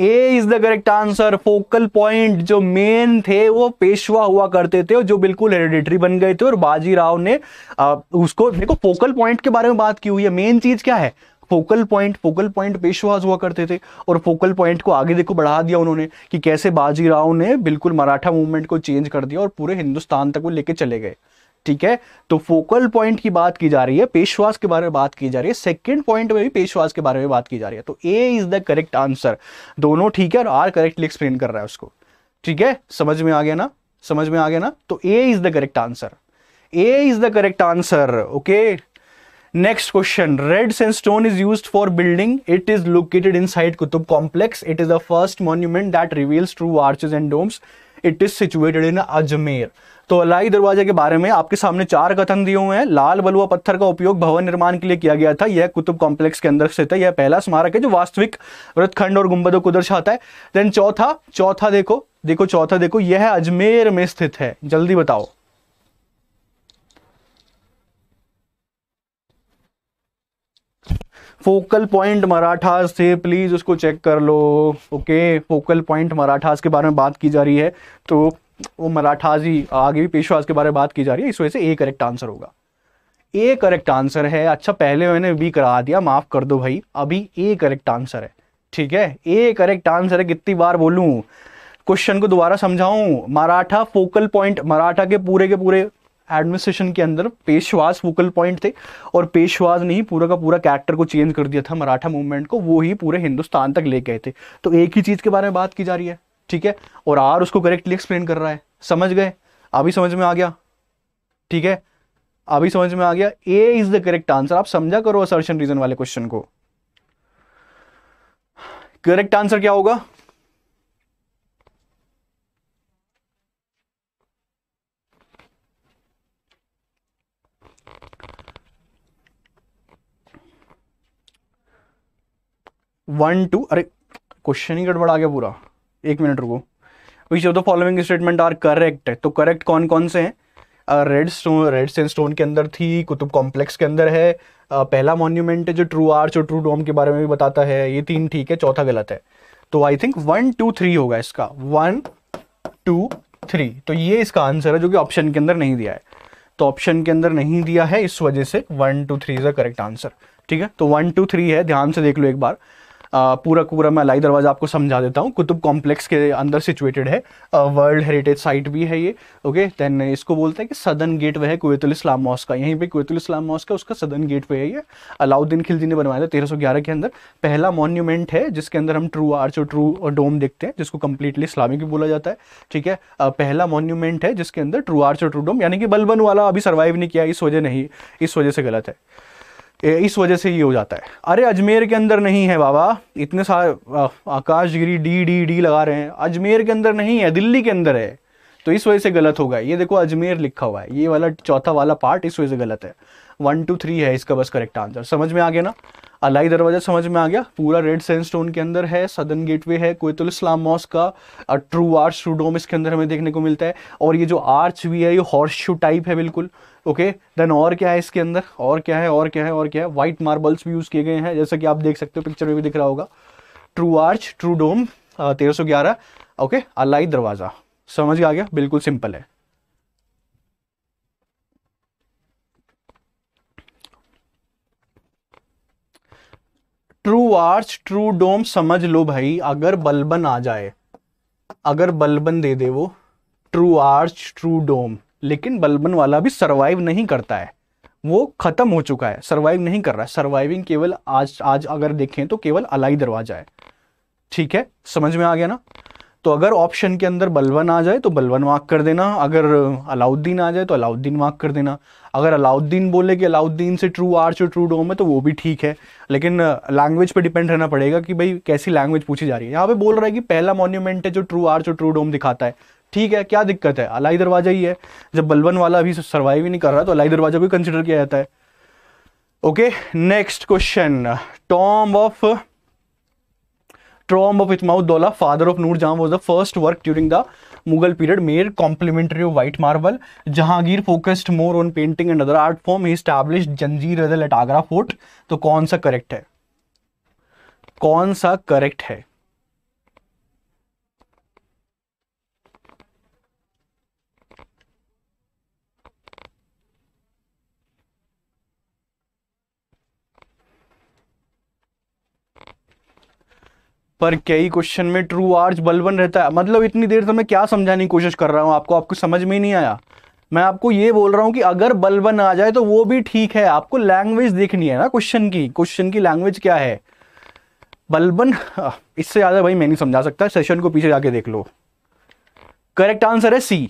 A is the correct answer focal point जो मेन थे वो पेशवा हुआ करते थे और जो बिल्कुल हेरिडिटरी बन गए थे और बाजीराव ने आ, उसको देखो फोकल पॉइंट के बारे में बात की हुई है मेन चीज क्या है focal point focal point Peshwas हुआ करते थे और फोकल पॉइंट को आगे देखो बढ़ा दिया उन्होंने कि कैसे बाजीराव ने बिल्कुल मराठा मूवमेंट को चेंज कर दिया और पूरे हिंदुस्तान तक वो लेके चले गए ठीक है तो फोकल पॉइंट की बात की जा रही है पेशवास के बारे में बात की जा रही है सेकंड पॉइंट में भी पेशवास के बारे में बात की जा रही है तो A is the correct answer दोनों ठीक है और आर करेक्टली एक्सप्लेन कर रहा है उसको ठीक है समझ में आ गया ना समझ में आ गया ना तो A is the correct answer A is the correct answer okay next question red sandstone is use for building it is located inside Qutub complex it is the first monument that reveals true arches and domes it is situated in Ajmer तो अलाई दरवाजे के बारे में आपके सामने चार कथन दिए हुए हैं लाल बलुआ पत्थर का उपयोग भवन निर्माण के लिए किया गया था यह कुतुब कॉम्प्लेक्स के अंदर स्थित है यह पहला स्मारक है जो वास्तविक वृतखंड और गुम्बदों को दर्शाता है देन चौथा चौथा देखो देखो चौथा देखो यह अजमेर में स्थित है जल्दी बताओ फोकल पॉइंट मराठास थे प्लीज़ उसको चेक कर लो ओके फोकल पॉइंट मराठास के बारे में बात की जा रही है तो वो मराठाजी आगे भी पेशवाज के बारे में बात की जा रही है इस वजह से ए करेक्ट आंसर होगा ए करेक्ट आंसर है अच्छा पहले मैंने बी करा दिया माफ़ कर दो भाई अभी ए करेक्ट आंसर है ठीक है ए करेक्ट आंसर है कितनी बार बोलूं क्वेश्चन को दोबारा समझाऊं मराठा फोकल पॉइंट मराठा के पूरे के पूरे एडमिनिस्ट्रेशन के अंदर पेशवास फोकल पॉइंट थे और पेशवास ने ही पूरा का पूरा कैरेक्टर को चेंज कर दिया था मराठा मूवमेंट को वो ही पूरे हिंदुस्तान तक ले गए थे तो एक ही चीज़ के बारे में बात की जा रही है ठीक है और आर उसको करेक्टली एक्सप्लेन कर रहा है समझ गए अभी समझ में आ गया ठीक है अभी समझ में आ गया A is the correct answer आप समझा करो असर्शन रीजन वाले क्वेश्चन को करेक्ट आंसर क्या होगा वन टू अरे क्वेश्चन ही गड़बड़ आ गया पूरा एक मिनट रुको which of the following statement are correct तो करेक्ट कौन कौन से हैं red stone red sandstone के अंदर थी कुतुब कॉम्प्लेक्स के अंदर है आ, uh, पहला मॉन्यूमेंट है जो ट्रू आर्च और ट्रू डोम के बारे में भी बताता है ये तीन ठीक है चौथा गलत है तो I think one two three होगा इसका वन टू थ्री तो ये इसका आंसर है जो कि ऑप्शन के अंदर नहीं दिया है तो ऑप्शन के अंदर नहीं दिया है इस वजह से one two three is a correct answer ठीक है तो वन टू थ्री है ध्यान से देख लो एक बार पूरा पूरा मैं लाई दरवाज़ा आपको समझा देता हूँ कुतुब कॉम्प्लेक्स के अंदर सिचुएटेड है वर्ल्ड हेरिटेज साइट भी है ये ओके देन इसको बोलते हैं कि सदन गेट वे है कुवैतुल इस्लाम मॉस का यहीं पे कुतुल इस्लाम मॉस का उसका सदन गेट वे है ये अलाउद्दीन खिलजी ने बनवाया था तेरह के अंदर पहला मॉन्यूमेंट है जिसके अंदर हम ट्रू आर्च और ट्रू डोम देखते हैं जिसको कंप्लीटली इस्लामिक भी बोला जाता है ठीक है पहला मॉन्यूमेंट है जिसके अंदर ट्रू आर्च और ट्रू डोम यानी कि बलबन वाला अभी सर्वाइव नहीं किया इस वजह नहीं इस वजह से गलत है इस वजह से ये हो जाता है अरे अजमेर के अंदर नहीं है बाबा इतने सारे आकाशगिरी डी डी डी लगा रहे हैं अजमेर के अंदर नहीं है दिल्ली के अंदर है तो इस वजह से गलत होगा ये देखो अजमेर लिखा हुआ है ये वाला चौथा वाला पार्ट इस वजह से गलत है वन टू थ्री है इसका बस करेक्ट आंसर समझ में आ गया ना अलाई दरवाज़ा समझ में आ गया पूरा रेड सैंडस्टोन के अंदर है सदन गेटवे है कोयतुल इस्लाम मॉस का ट्रू आर्च ट्रू डोम इसके अंदर हमें देखने को मिलता है और ये जो आर्च भी है ये हॉर्स शू टाइप है बिल्कुल ओके देन और क्या है इसके अंदर और क्या है और क्या है और क्या है वाइट मार्बल्स भी यूज़ किए गए हैं जैसा कि आप देख सकते हो पिक्चर में भी दिख रहा होगा ट्रू आर्च ट्रू डोम तेरह ओके अलाई दरवाज़ा समझ आ गया बिल्कुल सिंपल है ट्रू आर्च ट्रू डोम समझ लो भाई अगर बलबन आ जाए अगर बलबन दे दे वो ट्रू आर्च ट्रू डोम लेकिन बलबन वाला भी सरवाइव नहीं करता है वो ख़त्म हो चुका है सरवाइव नहीं कर रहा है सरवाइविंग केवल आज आज अगर देखें तो केवल अलाई दरवाजा है ठीक है समझ में आ गया ना तो अगर ऑप्शन के अंदर बलवन आ जाए तो बलवन मार्क कर देना अगर अलाउद्दीन आ जाए तो अलाउद्दीन मार्क कर देना अगर अलाउद्दीन बोले कि अलाउद्दीन से ट्रू आर्च और ट्रू डोम है तो वो भी ठीक है लेकिन लैंग्वेज पे डिपेंड रहना पड़ेगा कि भाई कैसी लैंग्वेज पूछी जा रही है यहाँ पे बोल रहा है कि पहला मॉन्यूमेंट है जो ट्रू आर्च और ट्रू डोम दिखाता है ठीक है क्या दिक्कत है अलाई दरवाज़ा ही है जब बलवन वाला अभी सर्वाइव ही नहीं कर रहा तो अलाई दरवाज़ा भी कंसिडर किया जाता है okay next question tomb of ट्रॉम of Itmad-ud Daula father of Nur Jahan was the first work during the Mughal period mayor complementary of white marble Jahangir focused more on painting and other art form establish Zanjir at Agra fort तो कौन सा correct है कौन सा correct है पर कई क्वेश्चन में ट्रू आर्ज बलबन रहता है मतलब इतनी देर से मैं क्या समझाने की कोशिश कर रहा हूँ आपको आपको समझ में ही नहीं आया मैं आपको ये बोल रहा हूँ कि अगर बलबन आ जाए तो वो भी ठीक है आपको लैंग्वेज देखनी है ना क्वेश्चन की क्वेश्चन की लैंग्वेज क्या है बलबन इससे ज़्यादा भाई मैं नहीं समझा सकता सेशन को पीछे जाके देख लो करेक्ट आंसर है सी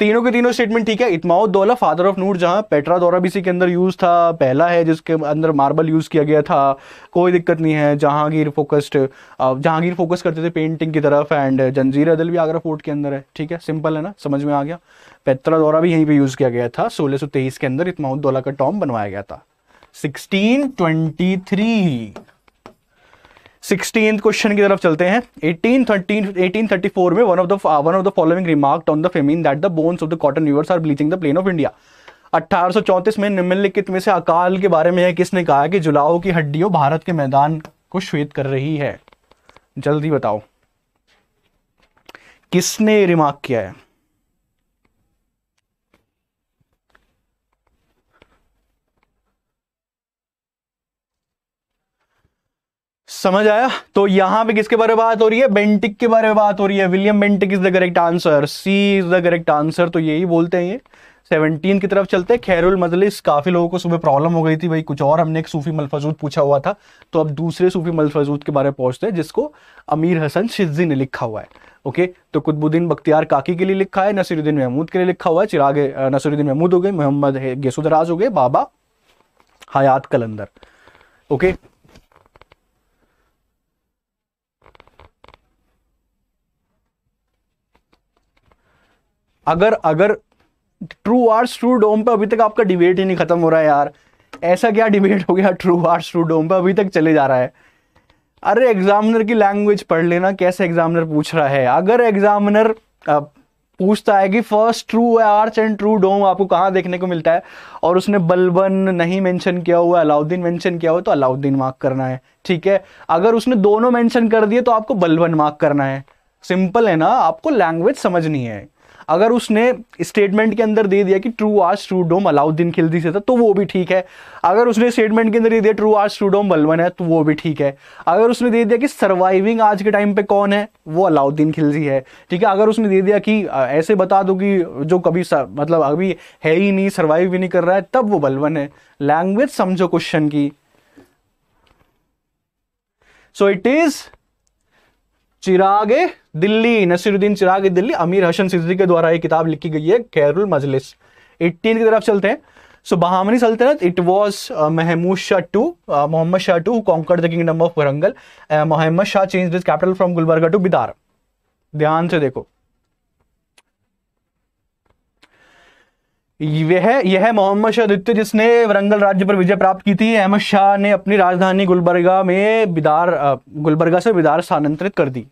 तीनों के तीनों स्टेटमेंट ठीक है Itmad-ud Daula father of Nur Jahan pietra दौरा बीसी के अंदर यूज़ था पहला है जिसके अंदर मार्बल यूज़ किया गया था कोई दिक्कत नहीं है जहांगीर फोकस्ड जहांगीर फोकस करते थे पेंटिंग की तरफ एंड जंजीर अदल भी आगरा फोर्ट के अंदर है ठीक है सिंपल है ना समझ में आ गया पेट्रा दौरा भी यहीं पर यूज़ किया गया था सोलह के अंदर इतमाउद दौला का टॉम बनवाया गया था सिक्सटीन सिक्सटीन क्वेश्चन की तरफ चलते हैं 1813 1834 में one of the one of the following remark on the famine that the bones of the cotton weavers are bleaching the plain of India 1834 में निम्नलिखित में से अकाल के बारे में है किसने कहा कि जुलाओ की हड्डियों भारत के मैदान को श्वेत कर रही है जल्दी बताओ किसने रिमार्क किया है समझ आया तो यहां पे किसके बारे में बात हो रही है बेंटिक के बारे में बात हो रही है William Bentinck is the correct answer C is the correct answer तो यही बोलते हैं ये सेवनटीन की तरफ चलते हैं खैरुल मजलिस काफ़ी लोगों को सुबह प्रॉब्लम हो गई थी भाई कुछ और हमने एक सूफी मलफजूद पूछा हुआ था तो अब दूसरे सूफी मलफजूद के बारे में पहुंचते हैं जिसको अमीर हसन शिजी ने लिखा हुआ है ओके तो कुतबुद्दीन बख्तियार काकी के लिए लिखा है नसीरुद्दीन महमूद के लिए लिखा हुआ है चिरागे नसीरुद्दीन महमूद हो गए मोहम्मद गेसुदराज हो गए बाबा हयात कलंदर ओके okay, अगर अगर ट्रू आर्ट्स ट्रू डोम पे अभी तक आपका डिबेट ही नहीं खत्म हो रहा है यार ऐसा क्या डिबेट हो गया ट्रू आर्ट्स ट्रू डोम पे अभी तक चले जा रहा है अरे एग्जामिनर की लैंग्वेज पढ़ लेना कैसे एग्जामिनर पूछ रहा है अगर एग्जामिनर पूछता है कि first true arch and true dome आपको कहाँ देखने को मिलता है और उसने बलबन नहीं मेंशन किया हुआ अलाउद्दीन मेंशन किया हुआ तो अलाउद्दीन मार्क करना है ठीक है अगर उसने दोनों मेंशन कर दिए तो आपको बलबन मार्क करना है सिंपल है ना आपको लैंग्वेज समझनी है अगर उसने स्टेटमेंट के अंदर दे दिया कि ट्रू आज ट्रू डोम अलाउद्दीन खिलजी से था तो वो भी ठीक है अगर उसने स्टेटमेंट के अंदर दे दिया ट्रू आज ट्रू डोम बलवन है तो वो भी ठीक है अगर उसने दे दिया कि सर्वाइविंग आज के टाइम पे कौन है वो अलाउद्दीन खिलजी है ठीक है अगर उसने दे दिया कि ऐसे बता दो कि जो कभी मतलब अभी है ही नहीं सर्वाइव भी नहीं कर रहा है तब वो बलवन है लैंग्वेज समझो क्वेश्चन की so it is Chirag-e Delhi Nasiruddin Chirag Delhi Amir Hasan सिद्दी के द्वारा ये किताब लिखी गई है खैरुल मजलिस एट्टीन की तरफ चलते हैं सो so, बहामनी सल्तनत it was uh, Mahmud Shah two uh, Mohammad Shah two conquer the kingdom of Warangal Mohammad Shah change this capital from Gulbarga to Bidar ध्यान से देखो यह यह मोहम्मद शाह द्वितीय जिसने वरंगल राज्य पर विजय प्राप्त की थी अहमद शाह ने अपनी राजधानी गुलबर्गा में बिदार गुलबर्गा से बिदार स्थानांतरित कर दी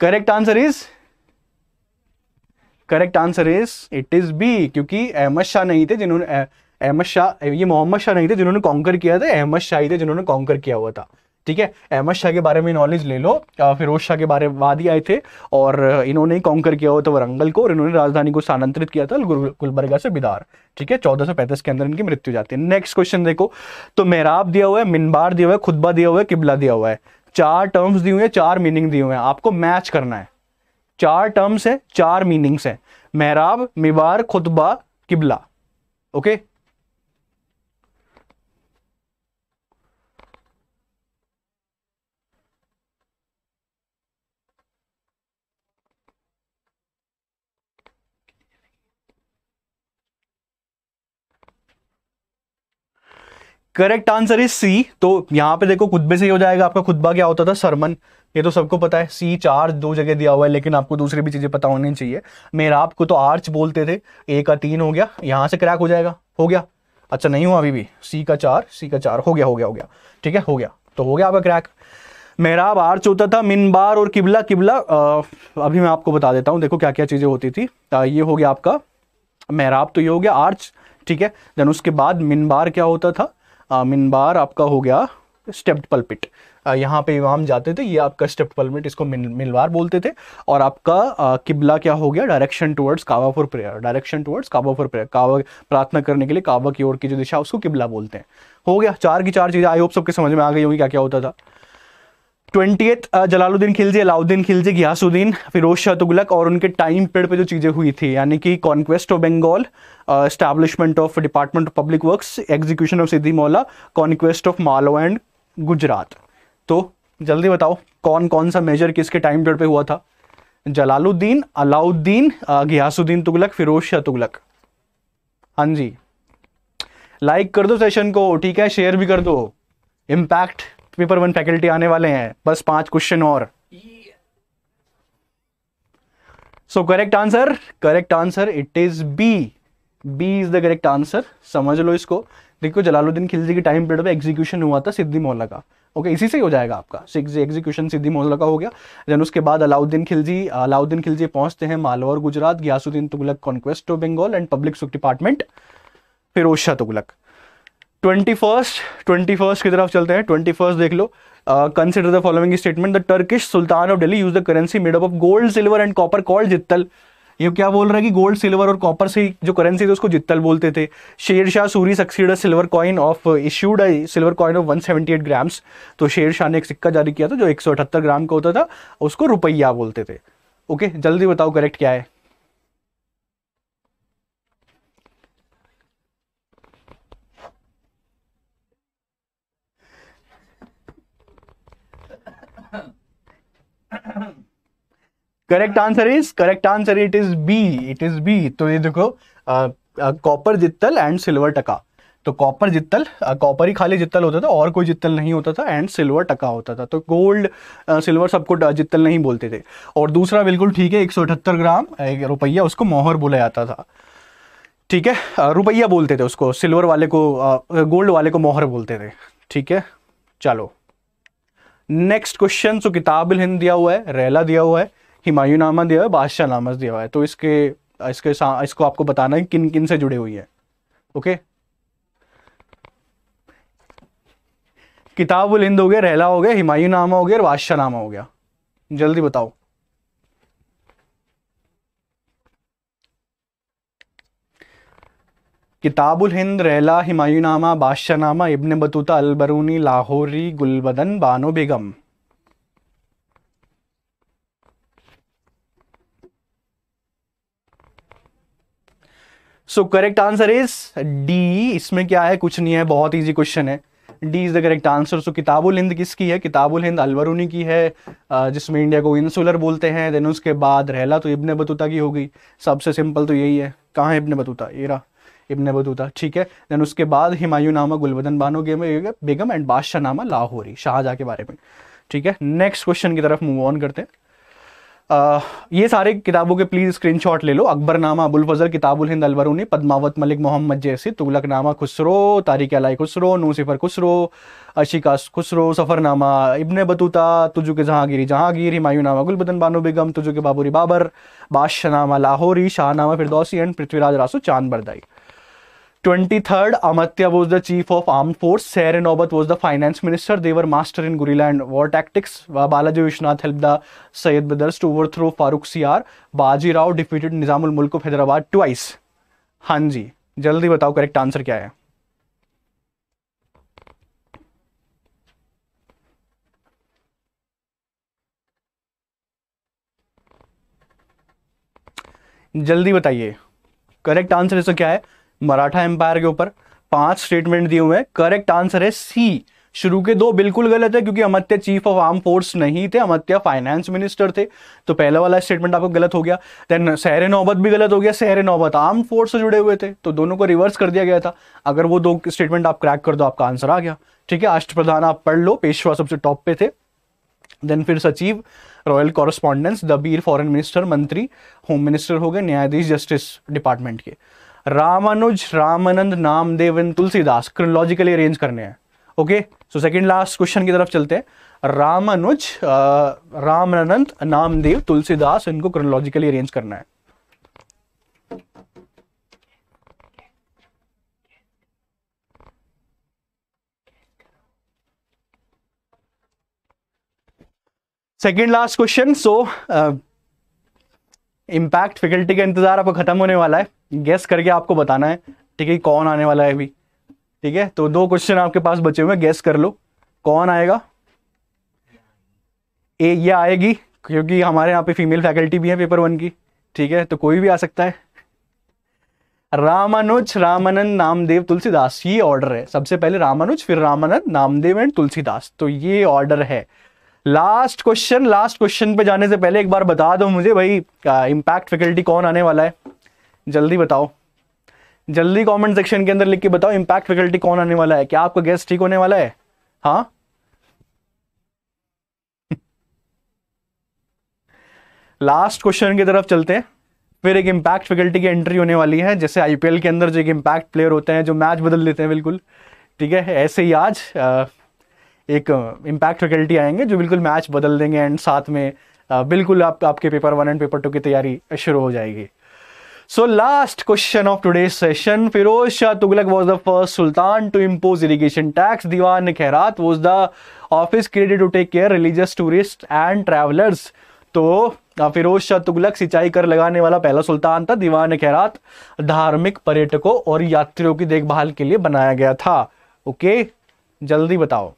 correct answer is correct answer is it is B क्योंकि अहमद शाह नहीं थे जिन्होंने अहमद शाह ये मोहम्मद शाह नहीं थे जिन्होंने कॉन्कर किया था अहमद शाह ही थे जिन्होंने कॉन्कर किया हुआ था ठीक है अहमद शाह के बारे में नॉलेज ले लो फिरोज शाह के बारे में वादी आए थे और इन्होंने कॉन्कर किया हुआ था वरंगल को और इन्होंने राजधानी को स्थानांतरित किया था गुलबर्गा से बिदार ठीक है चौदह सौ पैंतीस के अंदर इनकी मृत्यु जाती है नेक्स्ट क्वेश्चन देखो तो मेहराब दिया हुआ है मिनबार दिया हुआ है खुतबा दिया हुआ है किबला दिया हुआ है चार टर्म्स दिए हुए हैं चार मीनिंग दिए हुए हैं आपको मैच करना है चार टर्म्स है चार मीनिंग्स है मेहराब मिबार खुतबा किबला okay correct answer is C तो यहाँ पे देखो खुदबे से ही हो जाएगा आपका खुदबा क्या होता था सरमन ये तो सबको पता है सी चार दो जगह दिया हुआ है लेकिन आपको दूसरी भी चीज़ें पता होनी चाहिए मेरा आपको तो आर्च बोलते थे ए का तीन हो गया यहाँ से क्रैक हो जाएगा हो गया अच्छा नहीं हुआ अभी भी सी का चार सी का चार हो गया हो गया हो गया ठीक है हो गया तो हो गया आपका क्रैक मेहराब आर्च होता था मिनबार और किबला किबला अभी मैं आपको बता देता हूँ देखो क्या क्या चीज़ें होती थी ये हो गया आपका मेहराब तो ये हो गया आर्च ठीक है देन उसके बाद मिनबार क्या होता था मिनबार आपका हो गया स्टेप्ड पल्पिट यहाँ पे इमाम जाते थे ये आपका स्टेप्ड पल्पिट इसको मिनबार बोलते थे और आपका किबला क्या हो गया direction towards Kaaba for prayer direction towards Kaaba for prayer Kaaba प्रार्थना करने के लिए कावा की ओर की जो दिशा उसको किबला बोलते हैं हो गया चार की चार चीज़ें आई होप सबके समझ में आ गई होंगी क्या क्या होता था ट्वेंटीथ जलालुद्दीन खिलजी अलाउद्दीन खिलजी घियासुद्दीन फिरोज शाह तुगलक और उनके टाइम पीरियड पे जो चीज़ें हुई थी यानी कि conquest of Bengal establishment of department of public works execution of Siddi Maula conquest of Malwa and Gujarat तो जल्दी बताओ कौन कौन सा मेजर किसके टाइम पीरियड पे हुआ था जलालुद्दीन अलाउद्दीन घियासुद्दीन तुगलक फिरोज शाह तुगलक हाँ जी लाइक कर दो सेशन को ठीक है शेयर भी कर दो इम्पैक्ट पेपर वन फैकल्टी आने वाले हैं बस पांच क्वेश्चन और so correct answer correct answer it is B B is the correct answer समझ लो इसको देखो जलालुद्दीन खिलजी के टाइम पीरियड में एग्जीक्यूशन हुआ था सिद्धि मोहल्ला का ओके okay, इसी से हो जाएगा आपका एग्जीक्यूशन सिद्धि मोहल्ला का हो गया देन उसके बाद अलाउद्दीन खिलजी अलाउद्दीन खिलजी पहुंचते हैं Malwa Gujarat Ghiyasuddin Tughlaq conquest of Bengal and public सुख department Firoz Shah Tughlaq twenty first twenty first की तरफ चलते हैं ट्वेंटी फर्स्ट देख लो consider the following statement the Turkish sultan of Delhi use the currency made up of gold silver and copper called jital ये क्या बोल रहा है कि गोल्ड सिल्वर और कॉपर से जो करेंसी थी उसको जित्तल बोलते थे Sher Shah Suri succeed a silver coin of issued a silver coin of 178 grams तो शेर शाह ने एक सिक्का जारी किया था जो एक ग्राम का होता था उसको रुपया बोलते थे ओके जल्दी बताओ करेक्ट क्या है correct answer is correct answer it is B it is B तो ये देखो कॉपर जित्तल एंड सिल्वर टका तो कॉपर जित्तल कॉपर ही खाली जित्तल होता था और कोई जित्तल नहीं होता था एंड सिल्वर टका होता था तो गोल्ड सिल्वर सबको जित्तल नहीं बोलते थे और दूसरा बिल्कुल ठीक है एक ग्राम रुपया उसको मोहर बोला जाता था ठीक है रुपया बोलते थे उसको सिल्वर वाले को गोल्ड वाले को मोहर बोलते थे ठीक है चलो नेक्स्ट क्वेश्चन सो तो किताबिल हिंद दिया हुआ है रैला दिया हुआ है हिमायू नामा दिया है बादशाह नामा दिया हुआ है तो इसके इसके इसको आपको बताना है किन किन से जुड़े हुई है ओके किताबुल हिंद हो गया रहला हो गया हिमायू नामा हो गया और बादशाह नामा हो गया जल्दी बताओ किताबुल हिंद रहला हिमायू Nama Badshah Nama Ibn Battuta Alberuni Lahori Gulbadan Bano Begum so correct answer is D इसमें क्या है कुछ नहीं है बहुत ईजी क्वेश्चन है D is the correct answer so Kitab-ul Hind किसकी है किताबुल हिंद अलवरूनी की है जिसमें इंडिया को इंसुलर बोलते हैं देन उसके बाद रहला तो इब्ने बतूता की होगी सबसे सिंपल तो यही है कहाँ है इब्ने बतूता एरा इब्ने बतूता ठीक है देन उसके बाद हिमायू नामा गुलबदन बानो बेगम एंड बादशाह नामा लाहौरी शाहजहाँ के बारे में ठीक है नेक्स्ट क्वेश्चन की तरफ मूव ऑन करते हैं आ, ये सारे किताबों के प्लीज़ स्क्रीनशॉट ले लो अकबरनामा अबुल फजल किताबुल हिंद अलबरूनी पदमावत मलिक मोहम्मद जैसी तुगलकनामा खुसरो तारिक अलाई खुसरो नूसिफर खुसरो अशिका खुसरो सफ़रनामा इब्ने बतूता तुजु के जहांगीरी जहांगीर नामा गुलबदन बानो बेगम तुजु के बाबूरी Babur Badshah Nama Lahori Shahnama Firdausi and Prithviraj Raso Chand Bardai twenty third Amatya was the chief of arm force Sar Naubat was the finance minister देवर master in guerrilla and war tactics Balaji Vishwanath help the Sayyid brothers to overthrow Farrukh Siyar Bajirao defeated Nizamul मुल्क ऑफ हैदराबाद ट्वाइस हाँ जी जल्दी बताओ correct answer क्या है जल्दी बताइए करेक्ट आंसर इसका क्या है मराठा एम्पायर के ऊपर पांच स्टेटमेंट दिए हुए हैं करेक्ट आंसर है सी शुरू के दो बिल्कुल गलत है क्योंकि Amatya chief of arm force नहीं थे अमत्या फाइनेंस मिनिस्टर थे तो पहला वाला स्टेटमेंट आपको गलत हो गया देन सहर नौबत भी गलत हो गया सहर नौबत आर्म फोर्स से जुड़े हुए थे तो दोनों को रिवर्स कर दिया गया था अगर वो दो स्टेटमेंट आप क्रैक कर दो आपका आंसर आ गया ठीक है अष्ट प्रधान आप पढ़ लो पेशवा सबसे टॉप पे थे देन फिर Sachiv royal correspondence Dabir foreign minister Mantri home minister हो गए न्यायाधीश जस्टिस डिपार्टमेंट के Ramanuja Ramananda Namdev and Tulsidas chronologically arrange करने हैं okay so second last question की तरफ चलते हैं रामानुज रामानंद नामदेव तुलसीदास इनको क्रोनोलॉजिकली अरेंज करना है second last question so impact faculty का इंतज़ार आपको ख़त्म होने वाला है गेस करके आपको बताना है ठीक है कौन आने वाला है अभी ठीक है तो दो क्वेश्चन आपके पास बचे हुए हैं गेस कर लो कौन आएगा ए ये आएगी क्योंकि हमारे यहाँ पे फीमेल फैकल्टी भी है पेपर वन की ठीक है तो कोई भी आ सकता है रामानुज रामानंद नामदेव तुलसीदास ये ऑर्डर है सबसे पहले रामानुज फिर रामानंद नामदेव एंड तुलसीदास तो ये ऑर्डर है लास्ट क्वेश्चन लास्ट क्वेश्चन पे जाने से पहले एक बार बता दो मुझे भाई इम्पैक्ट फैकल्टी कौन आने वाला है जल्दी बताओ जल्दी कमेंट सेक्शन के अंदर लिख के बताओ इम्पैक्ट फैकल्टी कौन आने वाला है क्या आपका गेस्ट ठीक होने वाला है हाँ लास्ट क्वेश्चन की तरफ चलते हैं फिर एक इम्पैक्ट फैकल्टी की एंट्री होने वाली है जैसे आईपीएल के अंदर जो एक इम्पैक्ट प्लेयर होते हैं जो मैच बदल देते हैं बिल्कुल ठीक है ऐसे ही आज एक इम्पैक्ट uh, फैकल्टी आएंगे जो बिल्कुल मैच बदल देंगे एंड साथ में uh, बिल्कुल आप आपके paper one and paper two की तैयारी शुरू हो जाएगी so last question of today session Firoz Shah Tughlaq was the first sultan to impose irrigation tax Diwan Khairat was the office created to take care religious tourist and travellers तो फिरोज शाह तुगलक सिंचाई कर लगाने वाला पहला सुल्तान था दीवान खैरात धार्मिक पर्यटकों और यात्रियों की देखभाल के लिए बनाया गया था ओके okay? जल्दी बताओ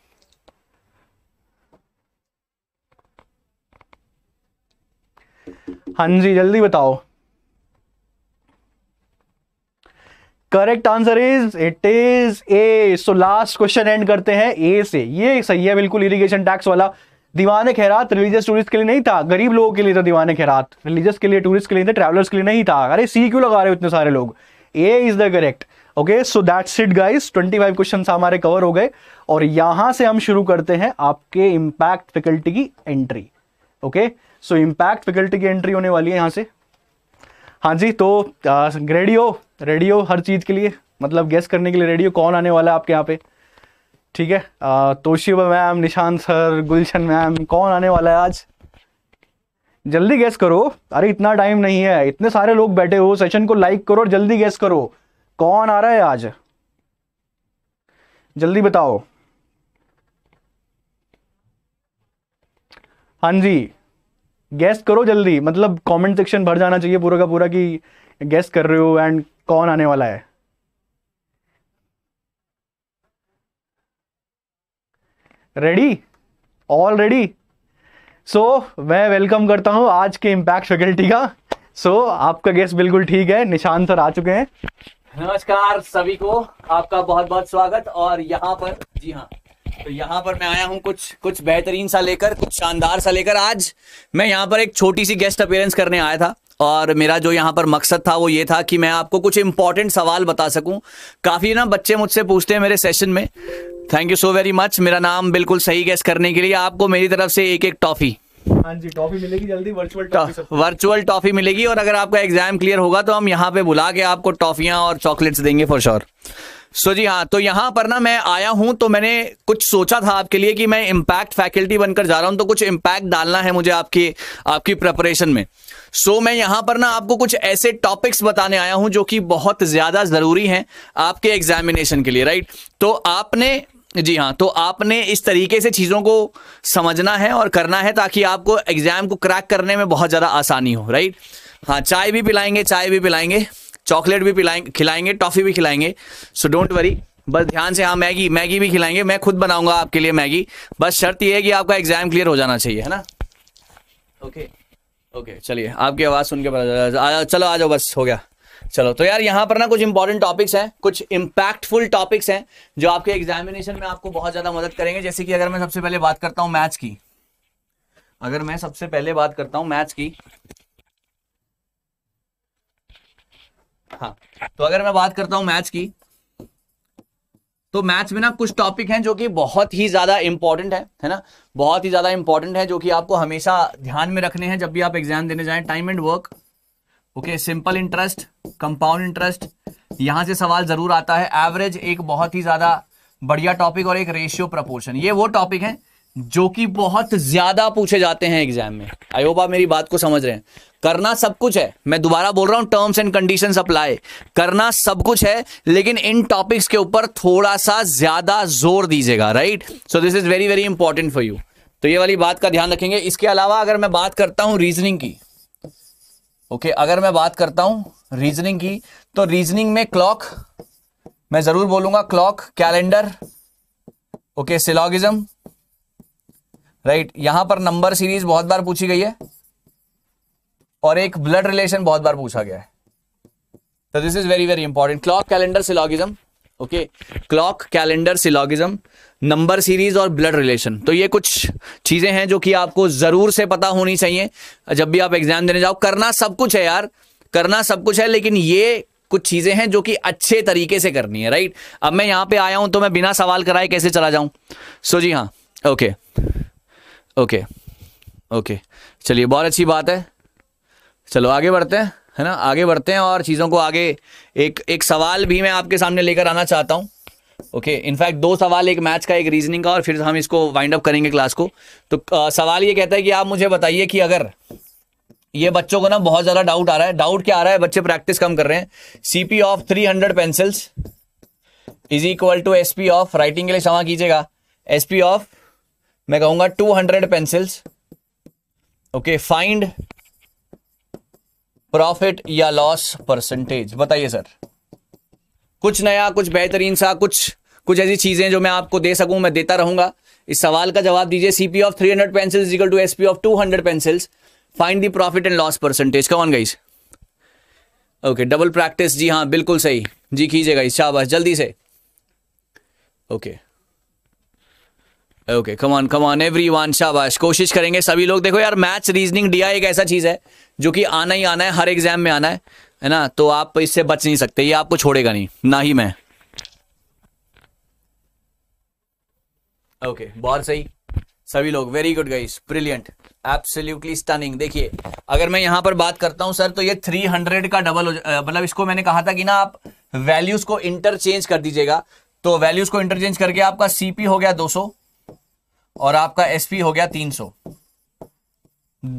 हाँ जी जल्दी बताओ correct answer is it is A so last question end करते हैं ए से ये सही है बिल्कुल इरिगेशन टैक्स वाला दीवाने खैरात रिलीजियस टूरिस्ट के लिए नहीं था गरीब लोगों के लिए था दीवाने खैरात रिलीजियस के लिए टूरिस्ट के लिए ट्रेवलर्स के लिए नहीं था अरे सी क्यों लगा रहे इतने सारे लोग A is the correct okay so that's it guys 25 question हमारे कवर हो गए और यहां से हम शुरू करते हैं आपके इंपैक्ट फैकल्टी की entry okay okay? So impact faculty की एंट्री होने वाली है यहाँ से हाँ जी तो रेडियो रेडियो हर चीज़ के लिए मतलब गेस करने के लिए रेडियो कौन आने वाला है आपके यहाँ पे ठीक है Toshiba ma'am Nishan sir Gulshan ma'am कौन आने वाला है आज जल्दी गैस करो अरे इतना टाइम नहीं है इतने सारे लोग बैठे हो सेशन को लाइक करो और जल्दी गेस करो कौन आ रहा है आज जल्दी बताओ हाँ जी गेस्ट करो जल्दी मतलब कमेंट सेक्शन भर जाना चाहिए पूरा का पूरा कि गेस्ट कर रहे हो एंड कौन आने वाला है रेडी ऑल रेडी सो मैं वेलकम करता हूं आज के इम्पैक्ट फैकल्टी का सो so, आपका गेस्ट बिल्कुल ठीक है निशान सर आ चुके हैं
नमस्कार सभी को आपका बहुत बहुत स्वागत और यहाँ पर जी हाँ तो यहाँ पर मैं आया हूँ कुछ कुछ बेहतरीन सा लेकर कुछ शानदार सा लेकर आज मैं यहाँ पर एक छोटी सी गेस्ट अपेयरेंस करने आया था और मेरा जो यहाँ पर मकसद था वो ये था कि मैं आपको कुछ इंपॉर्टेंट सवाल बता सकूँ काफ़ी ना बच्चे मुझसे पूछते हैं मेरे सेशन में thank you so very much मेरा नाम बिल्कुल सही गैस करने के लिए आपको मेरी तरफ से एक एक टॉफी
हाँ जी टॉफी मिलेगी जल्दी वर्चुअल टॉफी
वर्चुअल टॉफी मिलेगी और अगर आपका एग्जाम क्लियर होगा तो हम यहाँ पे बुला के आपको टॉफियाँ और चॉकलेट्स देंगे फॉर श्योर sure. सो जी हाँ तो यहाँ पर ना मैं आया हूँ तो मैंने कुछ सोचा था आपके लिए कि मैं इम्पैक्ट फैकल्टी बनकर जा रहा हूँ तो कुछ इम्पैक्ट डालना है मुझे आपकी आपकी प्रेपरेशन में सो so, मैं यहाँ पर ना आपको कुछ ऐसे टॉपिक्स बताने आया हूँ जो कि बहुत ज़्यादा ज़रूरी हैं आपके एग्जामिनेशन के लिए राइट तो आपने जी हाँ तो आपने इस तरीके से चीज़ों को समझना है और करना है ताकि आपको एग्ज़ाम को क्रैक करने में बहुत ज़्यादा आसानी हो राइट हाँ चाय भी पिलाएंगे चाय भी पिलाएंगे चॉकलेट भी पिलाएंगे खिलाएंगे टॉफी भी खिलाएंगे सो डोंट वरी बस ध्यान से हाँ मैगी मैगी भी खिलाएंगे मैं खुद बनाऊंगा आपके लिए मैगी बस शर्त यह है कि आपका एग्जाम क्लियर हो जाना चाहिए है ना ओके ओके चलिए आपकी आवाज़ सुन के चलो आ जाओ बस हो गया चलो तो यार यहाँ पर ना कुछ इंपॉर्टेंट टॉपिक्स हैं कुछ इम्पैक्टफुल टॉपिक्स हैं जो आपके एग्जामिनेशन में आपको बहुत ज़्यादा मदद करेंगे जैसे कि अगर मैं सबसे पहले बात करता हूँ मैथ्स की अगर मैं सबसे पहले बात करता हूँ मैथ्स की हाँ तो अगर मैं बात करता हूं मैथ्स की तो मैथ्स में ना कुछ टॉपिक हैं जो कि बहुत ही ज़्यादा इंपॉर्टेंट है है ना बहुत ही ज़्यादा इंपॉर्टेंट है जो कि आपको हमेशा ध्यान में रखने हैं जब भी आप एग्जाम देने जाएं time and work okay simple interest compound interest यहां से सवाल ज़रूर आता है एवरेज एक बहुत ही ज़्यादा बढ़िया टॉपिक और एक रेशियो प्रपोर्शन ये वो टॉपिक है जो कि बहुत ज्यादा पूछे जाते हैं एग्जाम में आई होप आप मेरी बात को समझ रहे हैं करना सब कुछ है मैं दोबारा बोल रहा हूं टर्म्स एंड कंडीशन अप्लाई करना सब कुछ है लेकिन इन टॉपिक्स के ऊपर थोड़ा सा ज्यादा जोर दीजिएगा right so this is very very important for you तो ये वाली बात का ध्यान रखेंगे इसके अलावा अगर मैं बात करता हूं रीजनिंग की ओके okay, अगर मैं बात करता हूं रीजनिंग की तो रीजनिंग में क्लॉक मैं जरूर बोलूंगा clock calendar okay syllogism right right? यहां पर नंबर सीरीज बहुत बार पूछी गई है और एक ब्लड रिलेशन बहुत बार पूछा गया है तो this is very very important clock calendar syllogism okay clock calendar syllogism number series और ब्लड रिलेशन तो ये कुछ चीजें हैं जो कि आपको जरूर से पता होनी चाहिए जब भी आप एग्जाम देने जाओ करना सब कुछ है यार करना सब कुछ है लेकिन ये कुछ चीजें हैं जो कि अच्छे तरीके से करनी है राइट अब मैं यहां पे आया हूं तो मैं बिना सवाल कराए कैसे चला जाऊं सो जी हाँ ओके okay. ओके ओके चलिए बहुत अच्छी बात है चलो आगे बढ़ते हैं है ना आगे बढ़ते हैं और चीज़ों को आगे एक एक सवाल भी मैं आपके सामने लेकर आना चाहता हूँ ओके इनफैक्ट दो सवाल एक मैच का एक रीजनिंग का और फिर हम इसको वाइंड अप करेंगे क्लास को तो आ, सवाल ये कहता है कि आप मुझे बताइए कि अगर ये बच्चों को ना बहुत ज़्यादा डाउट आ रहा है डाउट क्या आ रहा है बच्चे प्रैक्टिस कम कर रहे हैं C P of three hundred pencils is equal to S P of writing के लिए क्षमा कीजिएगा एस पी ऑफ मैं कहूंगा two hundred pencils okay find profit या लॉस परसेंटेज बताइए सर कुछ नया कुछ बेहतरीन सा कुछ कुछ ऐसी चीजें जो मैं आपको दे सकूं मैं देता रहूंगा इस सवाल का जवाब दीजिए CP of 300 hundred pencils equal to SP of 200 pencils find the profit and loss percentage कौन गई ओके डबल प्रैक्टिस जी हाँ बिल्कुल सही जी कीजिएगा इस शाबाश जल्दी से okay okay. Okay come on come on one शाबाश कोशिश करेंगे सभी लोग देखो यार मैथ्स रीजनिंग डी एक ऐसा चीज़ है जो कि आना ही आना है हर एग्जाम में आना है है ना तो आप इससे बच नहीं सकते ये आपको छोड़ेगा नहीं ना ही मैं ओके okay, बहुत सही सभी लोग very good guys brilliant absolutely stunning देखिए अगर मैं यहां पर बात करता हूं सर तो ये 300 का डबल मतलब इसको मैंने कहा था कि ना आप वैल्यूज को इंटरचेंज कर दीजिएगा तो वैल्यूज को इंटरचेंज करके आपका सीपी हो गया 200 और आपका एसपी हो गया तीन 200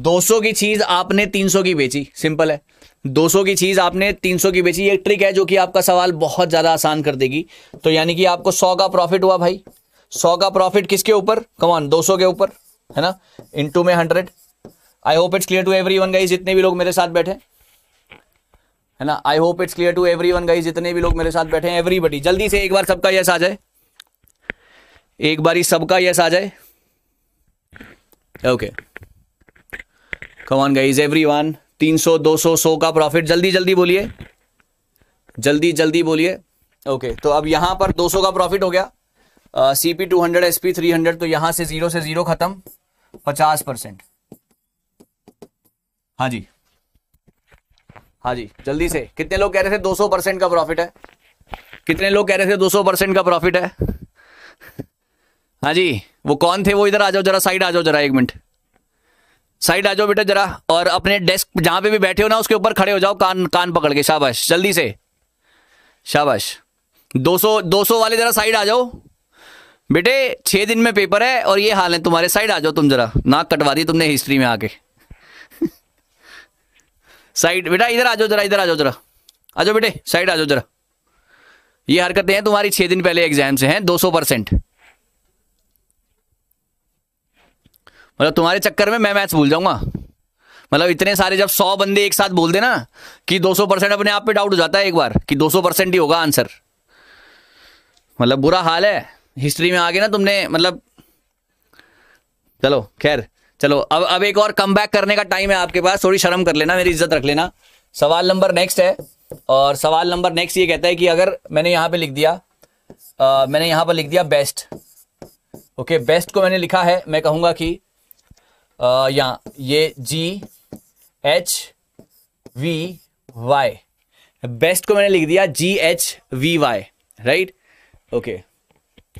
दो सौ की चीज आपने तीन की बेची सिंपल है दो सौ की चीज आपने तीन सौ की बेची ये ट्रिक है जो कि आपका सवाल बहुत ज्यादा आसान कर देगी तो यानी कि आपको सौ का प्रॉफिट हुआ भाई सौ का प्रॉफिट किसके ऊपर कमान दो सौ के ऊपर है ना इनटू में hundred I hope it's clear to everyone guys जितने भी लोग मेरे साथ बैठे है ना I hope it's clear to everyone guys जितने भी लोग मेरे साथ बैठे हैं एवरीबडी जल्दी से एक बार सबका यस आ जाए एक बारी सबका यस आ जाए okay come on guys everyone 300 200 सौ का प्रॉफिट जल्दी जल्दी बोलिए जल्दी जल्दी बोलिए ओके तो अब यहां पर दो सौ का प्रॉफिट हो गया C P two hundred S P three hundred तो यहां से जीरो से जीरो खत्म पचास परसेंट हाँ जी हाँ जी जल्दी से कितने लोग कह रहे थे दो सौ परसेंट का प्रॉफिट है कितने लोग कह रहे थे दो सौ परसेंट का प्रॉफिट है हाँ जी वो कौन थे वो इधर आ जाओ जरा साइड आ जाओ जरा एक मिनट साइड आ जाओ बेटा जरा और अपने डेस्क जहां पे भी बैठे हो ना उसके ऊपर खड़े हो जाओ कान कान पकड़ के शाबाश जल्दी से शाबाश 200 200 वाले जरा साइड आ जाओ बेटे छह दिन में पेपर है और ये हाल है तुम्हारे साइड आ जाओ तुम जरा नाक कटवा दी तुमने हिस्ट्री में आके साइड बेटा इधर आ जाओ जरा इधर आ जाओ जरा आ जाओ बेटे साइड आ जाओ जरा ये हरकतें हैं तुम्हारी छह दिन पहले एग्जाम से हैं सौ परसेंट मतलब तुम्हारे चक्कर में मैं मैच भूल जाऊंगा मतलब इतने सारे जब सौ बंदे एक साथ बोल देना कि दो सौ परसेंट अपने आप पे डाउट हो जाता है एक बार कि दो सौ परसेंट ही होगा आंसर मतलब बुरा हाल है हिस्ट्री में आगे ना तुमने मतलब चलो खैर चलो अब अब एक और कम बैक करने का टाइम है आपके पास थोड़ी शर्म कर लेना मेरी इज्जत रख लेना सवाल नंबर नेक्स्ट है और सवाल नंबर नेक्स्ट ये कहता है कि अगर मैंने यहाँ पे लिख दिया आ, मैंने यहाँ पर लिख दिया बेस्ट ओके बेस्ट को मैंने लिखा है मैं कहूँगा कि या ये G H V Y best को मैंने लिख दिया G H V Y right okay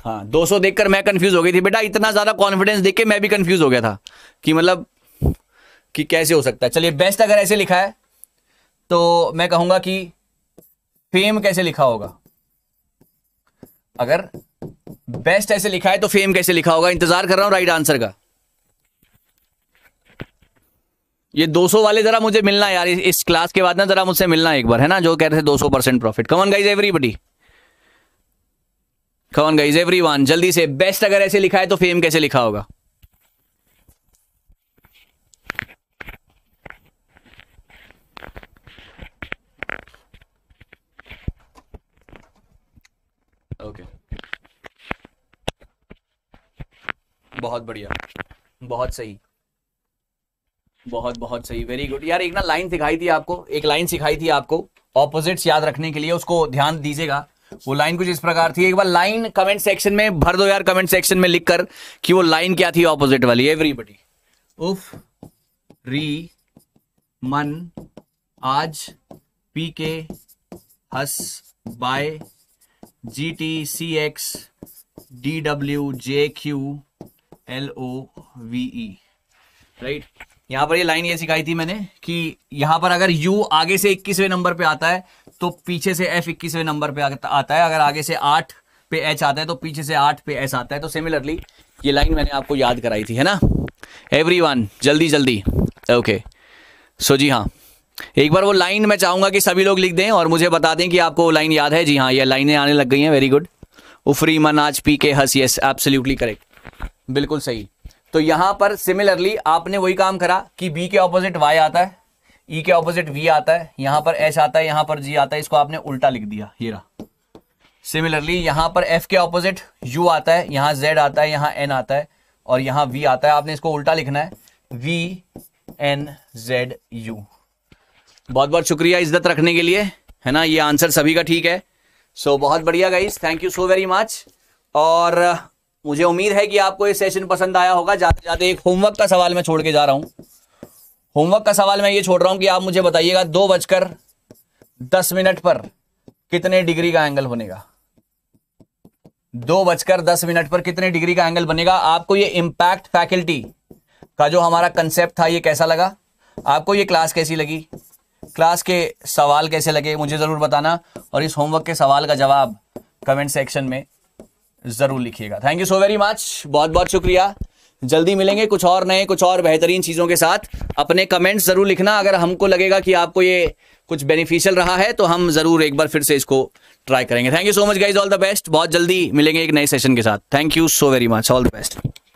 हाँ 200 देखकर मैं कंफ्यूज हो गई थी बेटा इतना ज़्यादा कॉन्फिडेंस देख के मैं भी कंफ्यूज हो गया था कि मतलब कि कैसे हो सकता है चलिए बेस्ट अगर ऐसे लिखा है तो मैं कहूंगा कि फेम कैसे लिखा होगा अगर बेस्ट ऐसे लिखा है तो फेम कैसे लिखा होगा इंतज़ार कर रहा हूं राइट आंसर का ये 200 वाले जरा मुझे मिलना यार इस क्लास के बाद ना जरा मुझसे मिलना एक बार है ना जो कह रहे थे 200 percent profit come on guys everybody come on guys everyone जल्दी से बेस्ट अगर ऐसे लिखा है तो फेम कैसे लिखा होगा ओके okay. बहुत बढ़िया बहुत सही बहुत बहुत सही वेरी गुड यार एक ना लाइन सिखाई थी आपको एक लाइन सिखाई थी आपको ऑपोजिट्स याद रखने के लिए उसको ध्यान दीजिएगा वो लाइन कुछ इस प्रकार थी एक बार लाइन कमेंट सेक्शन में भर दो यार कमेंट सेक्शन में लिखकर कि वो लाइन क्या थी ऑपोजिट वाली एवरीबडी उफ री मन आज पी के हस by G T C X D W J Q L O V E right यहाँ पर ये लाइन ये सिखाई थी मैंने कि यहाँ पर अगर U आगे से इक्कीसवें नंबर पे आता है तो पीछे से F इक्कीसवें नंबर पे आता है अगर आगे से आठ पे H आता है तो पीछे से आठ पे S आता है तो सिमिलरली ये लाइन मैंने आपको याद कराई थी है ना एवरी जल्दी जल्दी ओके सो जी हाँ एक बार वो लाइन मैं चाहूंगा कि सभी लोग लिख दें और मुझे बता दें कि आपको वो लाइन याद है जी हाँ ये लाइनें आने लग गई हैं वेरी गुड उफरी मनाज पी के हस यस एब्सोल्युटली करेक्ट बिल्कुल सही तो यहां पर सिमिलरली आपने वही काम करा कि बी के ऑपोजिट वाई आता है ई e के ऑपोजिट वी आता है यहां पर एच आता है यहां पर जी आता है इसको आपने उल्टा लिख दिया ये रहा सिमिलरली यहां पर एफ के ऑपोजिट यू आता है यहां जेड आता है यहां एन आता है और यहां वी आता है आपने इसको उल्टा लिखना है वी एन जेड यू बहुत बहुत शुक्रिया इज्जत रखने के लिए है ना ये आंसर सभी का ठीक है सो so, बहुत बढ़िया guys thank you so very much और मुझे उम्मीद है कि आपको ये सेशन पसंद आया होगा जाते जाते एक होमवर्क का सवाल मैं छोड़ के जा रहा हूँ होमवर्क का सवाल मैं ये छोड़ रहा हूँ कि आप मुझे बताइएगा दो बजकर दस मिनट पर कितने डिग्री का एंगल बनेगा दो बजकर दस मिनट पर कितने डिग्री का एंगल बनेगा आपको ये इम्पैक्ट फैकल्टी का जो हमारा कंसेप्ट था ये कैसा लगा आपको ये क्लास कैसी लगी क्लास के सवाल कैसे लगे मुझे ज़रूर बताना और इस होमवर्क के सवाल का जवाब कमेंट सेक्शन में जरूर लिखिएगा thank you so very much बहुत बहुत शुक्रिया जल्दी मिलेंगे कुछ और नए कुछ और बेहतरीन चीज़ों के साथ अपने कमेंट्स ज़रूर लिखना अगर हमको लगेगा कि आपको ये कुछ बेनिफिशियल रहा है तो हम ज़रूर एक बार फिर से इसको ट्राई करेंगे thank you so much guys all the best बहुत जल्दी मिलेंगे एक नए सेशन के साथ thank you so very much all the best